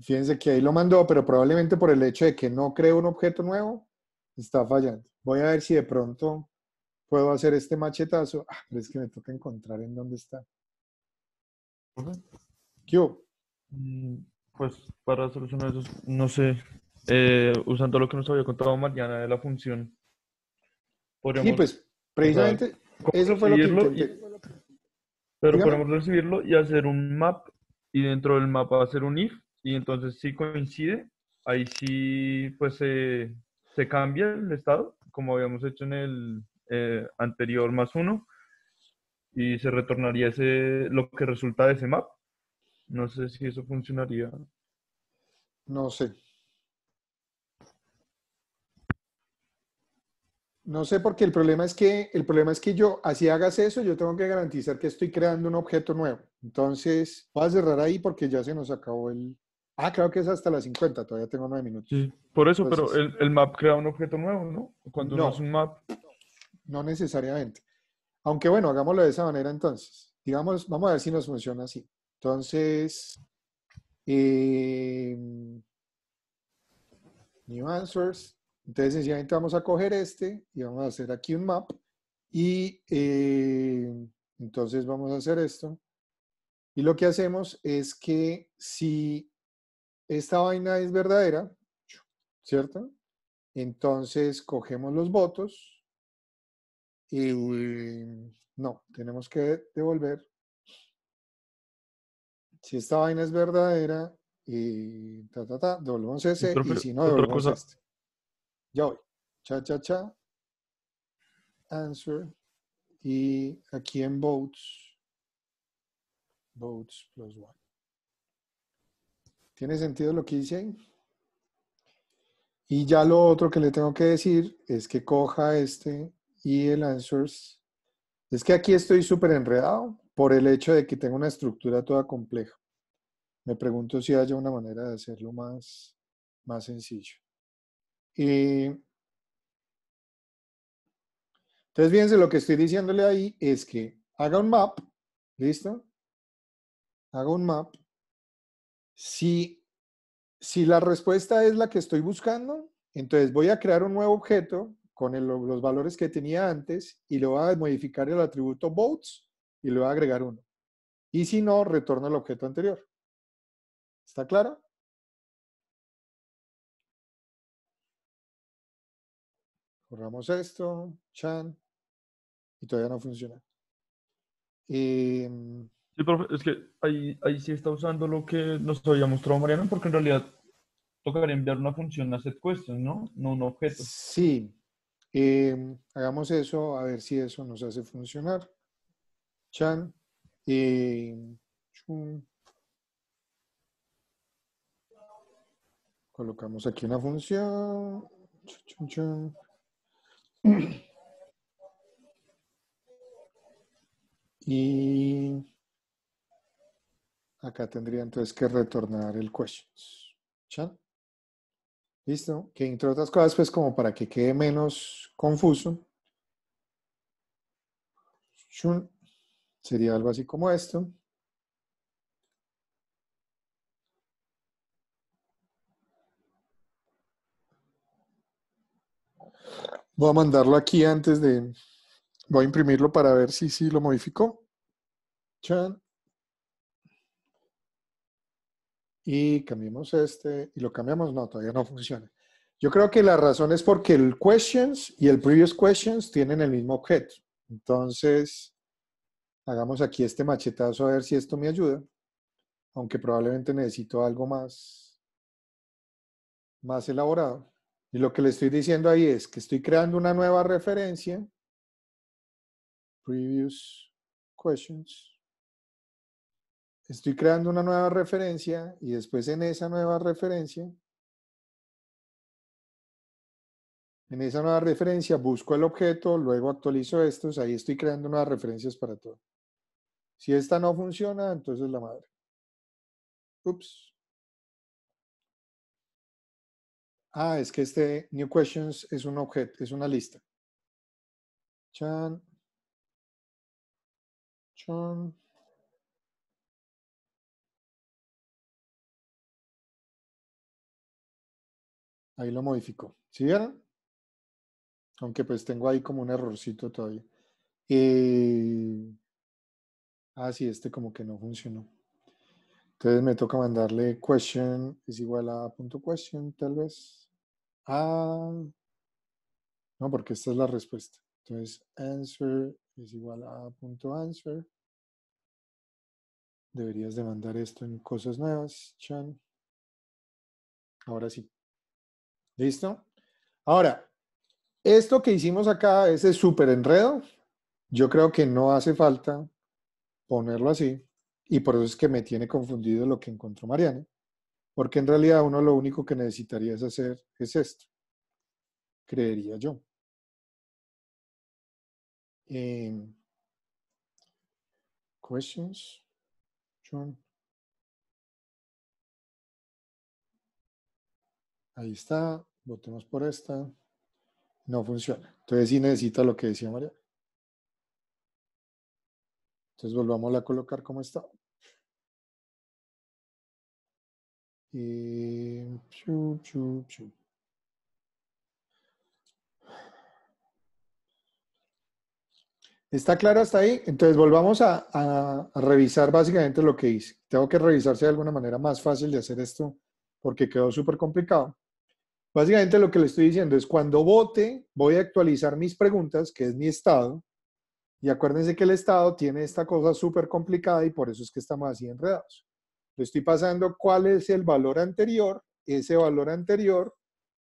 Fíjense que ahí lo mandó, pero probablemente por el hecho de que no creo un objeto nuevo, está fallando. Voy a ver si de pronto puedo hacer este machetazo. Ah, pero es que me toca encontrar en dónde está. ¿Qué? Mm, pues para solucionar eso, no sé, eh, usando lo que nos había contado Mariana de la función. pues Precisamente, eso fue lo que pero podemos recibirlo y hacer un map y dentro del mapa ser un if y entonces si coincide, ahí sí pues se cambia el estado como habíamos hecho en el eh, anterior más uno y se retornaría ese lo que resulta de ese map. No sé si eso funcionaría. No sé, No sé, porque el problema es que el problema es que yo, así hagas eso, yo tengo que garantizar que estoy creando un objeto nuevo. Entonces, voy a cerrar ahí porque ya se nos acabó el. Ah, creo que es hasta las 50, todavía tengo nueve minutos. Sí, por eso, pero el, el, map crea un objeto nuevo, ¿no? Cuando no, es un map. No necesariamente. Aunque bueno, hagámoslo de esa manera entonces. Digamos, vamos a ver si nos funciona así. Entonces, eh, new answers. Entonces sencillamente vamos a coger este y vamos a hacer aquí un map y eh, entonces vamos a hacer esto. Y lo que hacemos es que si esta vaina es verdadera, ¿cierto? Entonces cogemos los votos y eh, no, tenemos que devolver. Si esta vaina es verdadera, y eh, ta, ta, ta, devolvemos ese, y si no, devolvemos este ya voy. Cha, cha, cha. Answer. Y aquí en votes, votes plus one. ¿Tiene sentido lo que hice ahí? Y ya lo otro que le tengo que decir es que coja este y el answers. Es que aquí estoy súper enredado por el hecho de que tengo una estructura toda compleja. Me pregunto si haya una manera de hacerlo más, más sencillo. Y entonces, fíjense, lo que estoy diciéndole ahí es que haga un map, ¿listo? Haga un map. Si, si la respuesta es la que estoy buscando, entonces voy a crear un nuevo objeto con los valores que tenía antes y le voy a modificar el atributo votes y le voy a agregar uno. Y si no, retorno el objeto anterior. ¿Está claro? Borramos esto, chan, y todavía no funciona. Em, sí, profe, es que ahí, ahí sí está usando lo que nos había mostrado Mariano, porque en realidad tocaría enviar una función a set ¿no? No un objeto. Sí. Em, hagamos eso, a ver si eso nos hace funcionar. Chan. Em, Colocamos aquí una función. chum, y acá tendría entonces que retornar el questions. ¿Listo? Que entre otras cosas, pues como para que quede menos confuso, sería algo así como esto. Voy a mandarlo aquí antes de... Voy a imprimirlo para ver si sí lo modificó. Chan. Y cambiamos este. Y lo cambiamos. No, todavía no funciona. Yo creo que la razón es porque el questions y el previous questions tienen el mismo objeto. Entonces, hagamos aquí este machetazo a ver si esto me ayuda. Aunque probablemente necesito algo más, más elaborado. Y lo que le estoy diciendo ahí es que estoy creando una nueva referencia. Previous questions. Estoy creando una nueva referencia y después en esa nueva referencia, en esa nueva referencia busco el objeto, luego actualizo estos, ahí estoy creando nuevas referencias para todo. Si esta no funciona, entonces la madre. Ups. Ah, es que este New Questions es un objeto, es una lista. Chan. Chan. Ahí lo modificó. ¿Sí vieron? Aunque pues tengo ahí como un errorcito todavía. Eh, ah, sí, este como que no funcionó. Entonces me toca mandarle question es igual a punto question, tal vez. Ah, no, porque esta es la respuesta. Entonces answer es igual a punto answer. Deberías de mandar esto en cosas nuevas, Chan. Ahora sí. ¿Listo? Ahora, esto que hicimos acá, ese súper enredo, yo creo que no hace falta ponerlo así y por eso es que me tiene confundido lo que encontró Mariana. porque en realidad uno lo único que necesitaría es hacer es esto, creería yo. Em, questions, John. Ahí está, votemos por esta. No funciona. Entonces sí necesita lo que decía Mariana. Entonces volvamos a colocar como está. Y... Eh, ¿Está claro hasta ahí? Entonces volvamos a, revisar básicamente lo que hice. Tengo que revisar si alguna manera más fácil de hacer esto porque quedó súper complicado. Básicamente lo que le estoy diciendo es cuando vote voy a actualizar mis preguntas, que es mi estado. Y acuérdense que el estado tiene esta cosa súper complicada y por eso es que estamos así enredados estoy pasando cuál es el valor anterior, ese valor anterior,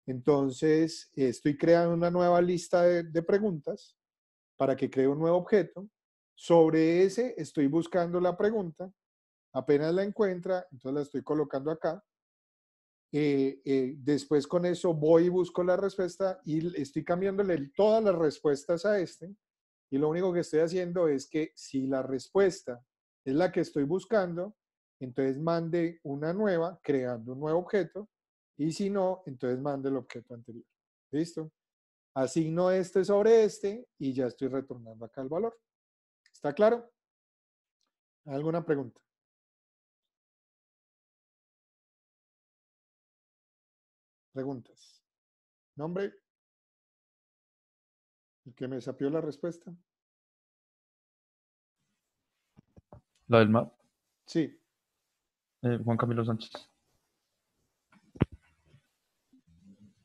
entonces estoy creando una nueva lista de, preguntas para que cree un nuevo objeto. Sobre ese estoy buscando la pregunta, apenas la encuentra, entonces la estoy colocando acá. Eh, eh, después con eso voy y busco la respuesta y estoy cambiándole todas las respuestas a este. Y lo único que estoy haciendo es que si la respuesta es la que estoy buscando, entonces mande una nueva creando un nuevo objeto y si no, entonces mande el objeto anterior. ¿Listo? Asigno este sobre este y ya estoy retornando acá el valor. ¿Está claro? ¿Alguna pregunta? Preguntas. Nombre. El que me sapió la respuesta. La del map. Sí, eh, Juan Camilo Sánchez.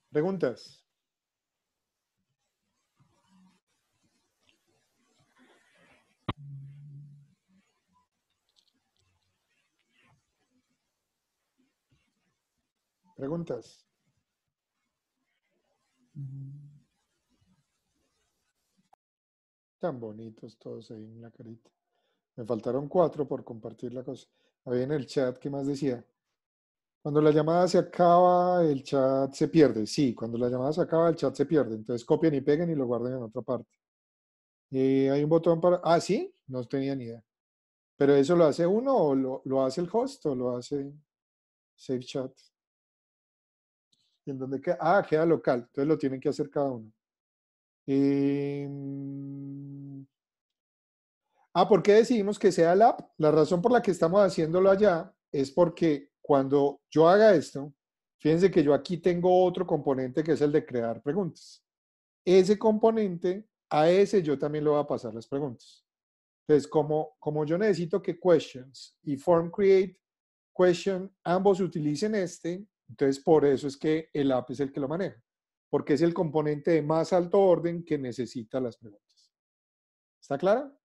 Preguntas. Preguntas. Tan bonitos todos ahí en la carita. Me faltaron cuatro por compartir la cosa. Ahí en el chat, ¿qué más decía? Cuando la llamada se acaba, el chat se pierde. Sí, cuando la llamada se acaba, el chat se pierde. Entonces copian y peguen y lo guarden en otra parte. Y eh, hay un botón para... Ah, sí, no tenía ni idea. Pero eso lo hace uno o lo, lo hace el host o lo hace Save Chat. ¿En dónde queda? Ah, queda local. Entonces lo tienen que hacer cada uno. Eh... Ah, ¿por qué decidimos que sea el app? La razón por la que estamos haciéndolo allá es porque cuando yo haga esto, fíjense que yo aquí tengo otro componente que es el de crear preguntas. Ese componente, a ese yo también le voy a pasar las preguntas. Entonces, como, como yo necesito que questions y form create question ambos utilicen este, entonces por eso es que el app es el que lo maneja, porque es el componente de más alto orden que necesita las preguntas. ¿Está claro?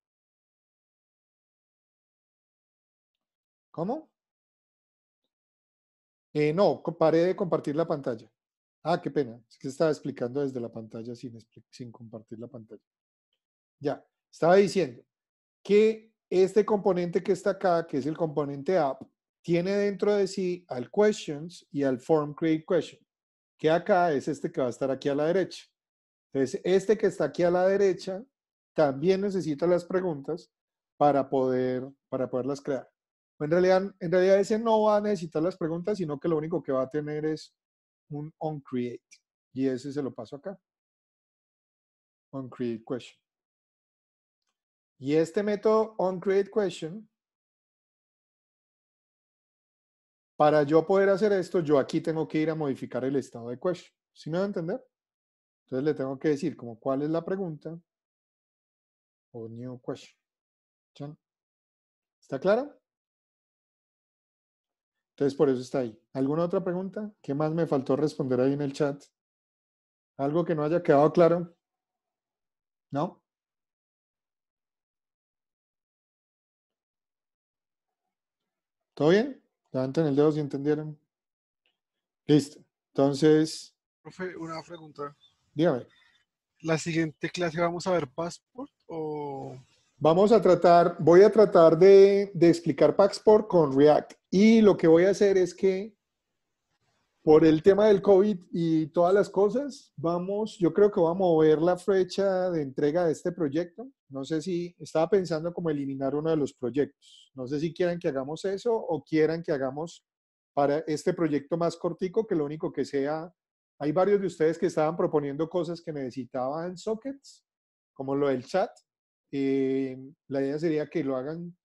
¿Cómo? Eh, no, paré de compartir la pantalla. Ah, qué pena. Es que estaba explicando desde la pantalla sin, compartir la pantalla. Ya, estaba diciendo que este componente que está acá, que es el componente app, tiene dentro de sí al questions y al form create question, que acá es este que va a estar aquí a la derecha. Entonces, este que está aquí a la derecha también necesita las preguntas para, poder, para poderlas crear. En realidad, en realidad ese no va a necesitar las preguntas, sino que lo único que va a tener es un onCreate. Y ese se lo paso acá. OnCreateQuestion. Y este método onCreateQuestion, para yo poder hacer esto, yo aquí tengo que ir a modificar el estado de question. ¿Sí me va a entender? Entonces le tengo que decir como cuál es la pregunta o new question. ¿Está claro? Entonces, por eso está ahí. ¿Alguna otra pregunta? ¿Qué más me faltó responder ahí en el chat? ¿Algo que no haya quedado claro? ¿No? ¿Todo bien? Levanten el dedo si entendieron. Listo. Entonces. Profe, una pregunta. Dígame. ¿La siguiente clase vamos a ver Passport o.? Vamos a tratar, voy a tratar de, explicar Paxport con React y lo que voy a hacer es que por el tema del COVID y todas las cosas, vamos, yo creo que voy a mover la fecha de entrega de este proyecto. No sé si estaba pensando como eliminar uno de los proyectos. No sé si quieran que hagamos eso o quieran que hagamos para este proyecto más cortico, que lo único que sea, hay varios de ustedes que estaban proponiendo cosas que necesitaban sockets, como lo del chat. Eh, la idea sería que lo hagan,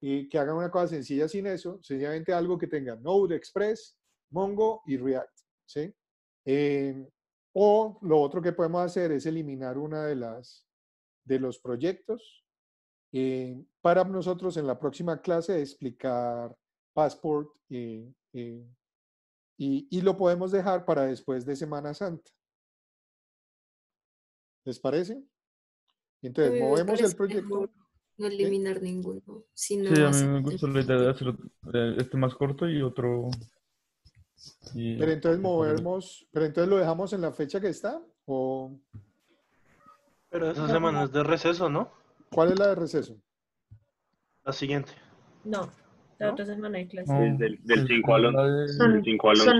y eh, que hagan una cosa sencilla sin eso, sencillamente algo que tenga Node, Express, Mongo y React, ¿sí? Em, o lo otro que podemos hacer es eliminar una de las, de los proyectos eh, para nosotros en la próxima clase explicar Passport y, y lo podemos dejar para después de Semana Santa. ¿Les parece? Entonces, movemos el proyecto. No eliminar ninguno. Sino sí, a mí me gusta hacer eh, este más corto y otro. pero entonces movemos, pero entonces lo dejamos en la fecha que está o. Pero esa ah, semana es de receso, ¿no? ¿Cuál es la de receso? La siguiente. No, la otra semana hay clases. Del, 5 al 11. de abril. Son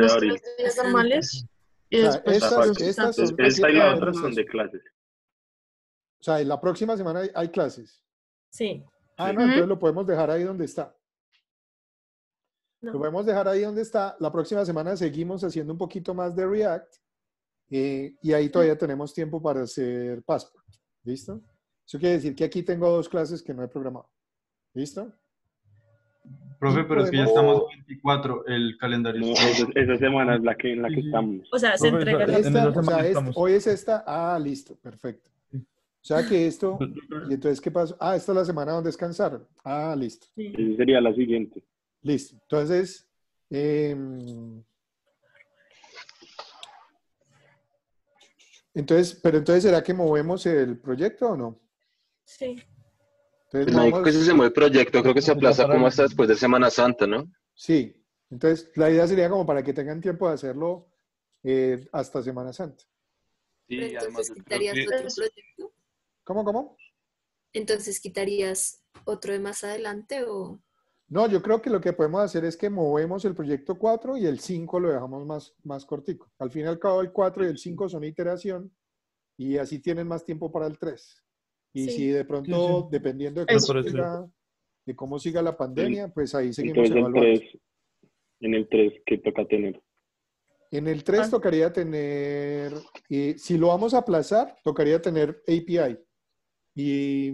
las normales. Y estas, esta y la otra son de clases. O sea, la próxima semana hay, clases. Sí. Ah, no, entonces lo podemos dejar ahí donde está. Lo podemos dejar ahí donde está. La próxima semana seguimos haciendo un poquito más de React eh, y ahí todavía tenemos tiempo para hacer Passport. ¿Listo? Eso quiere decir que aquí tengo dos clases que no he programado. ¿Listo? Profe, pero es que ya estamos 24, el calendario. esa, semana es la que, en la que estamos. O sea, se entrega esta, Hoy es esta. Ah, listo, perfecto. O sea que esto, ¿y entonces qué pasó? Ah, esta es la semana donde descansar Ah, listo. sería la siguiente. Listo. Entonces, em, entonces, pero entonces, ¿será que movemos el proyecto o no? Sí. no, que se mueve el proyecto, creo que se aplaza como hasta después de Semana Santa, ¿no? Sí. Entonces, la idea sería como para que tengan tiempo de hacerlo eh, hasta Semana Santa. Sí, además, proyecto? ¿Cómo, cómo? Entonces, ¿quitarías otro de más adelante o...? No, yo creo que lo que podemos hacer es que movemos el proyecto 4 y el 5 lo dejamos más, más cortico. Al fin y al cabo, el 4 y el 5 son iteración y así tienen más tiempo para el 3. Y si de pronto, dependiendo de cómo, siga, la pandemia, pues ahí seguimos Entonces, evaluando. en el 3, ¿qué toca tener? En el 3 ah. tocaría tener, eh, si lo vamos a aplazar, tocaría tener API. Y,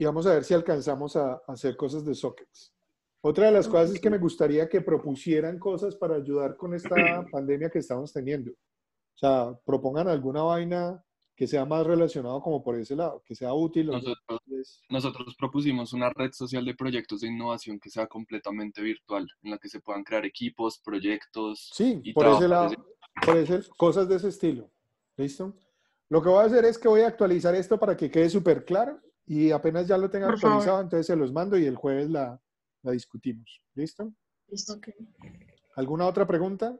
y vamos a ver si alcanzamos a, hacer cosas de sockets. Otra de las cosas es que me gustaría que propusieran cosas para ayudar con esta pandemia que estamos teniendo. O sea, propongan alguna vaina que sea más relacionado como por ese lado, que sea útil. Nosotros, propusimos una red social de proyectos de innovación que sea completamente virtual, en la que se puedan crear equipos, proyectos. Sí, por ese lado, por ese, cosas de ese estilo. ¿Listo? Lo que voy a hacer es que voy a actualizar esto para que quede súper claro y apenas ya lo tenga actualizado, entonces se los mando y el jueves la, discutimos. ¿Listo? Listo. ¿Alguna otra pregunta?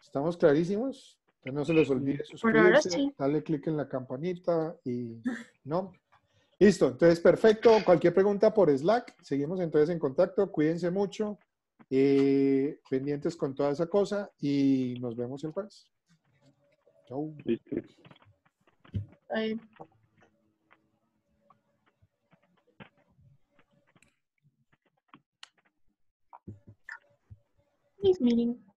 ¿Estamos clarísimos? Que no se les olvide suscribirse, darle clic en la campanita y no. Listo, entonces perfecto. Cualquier pregunta por Slack, seguimos entonces en contacto. Cuídense mucho, eh, pendientes con toda esa cosa y nos vemos el jueves. Oh. Bye. Nice meeting.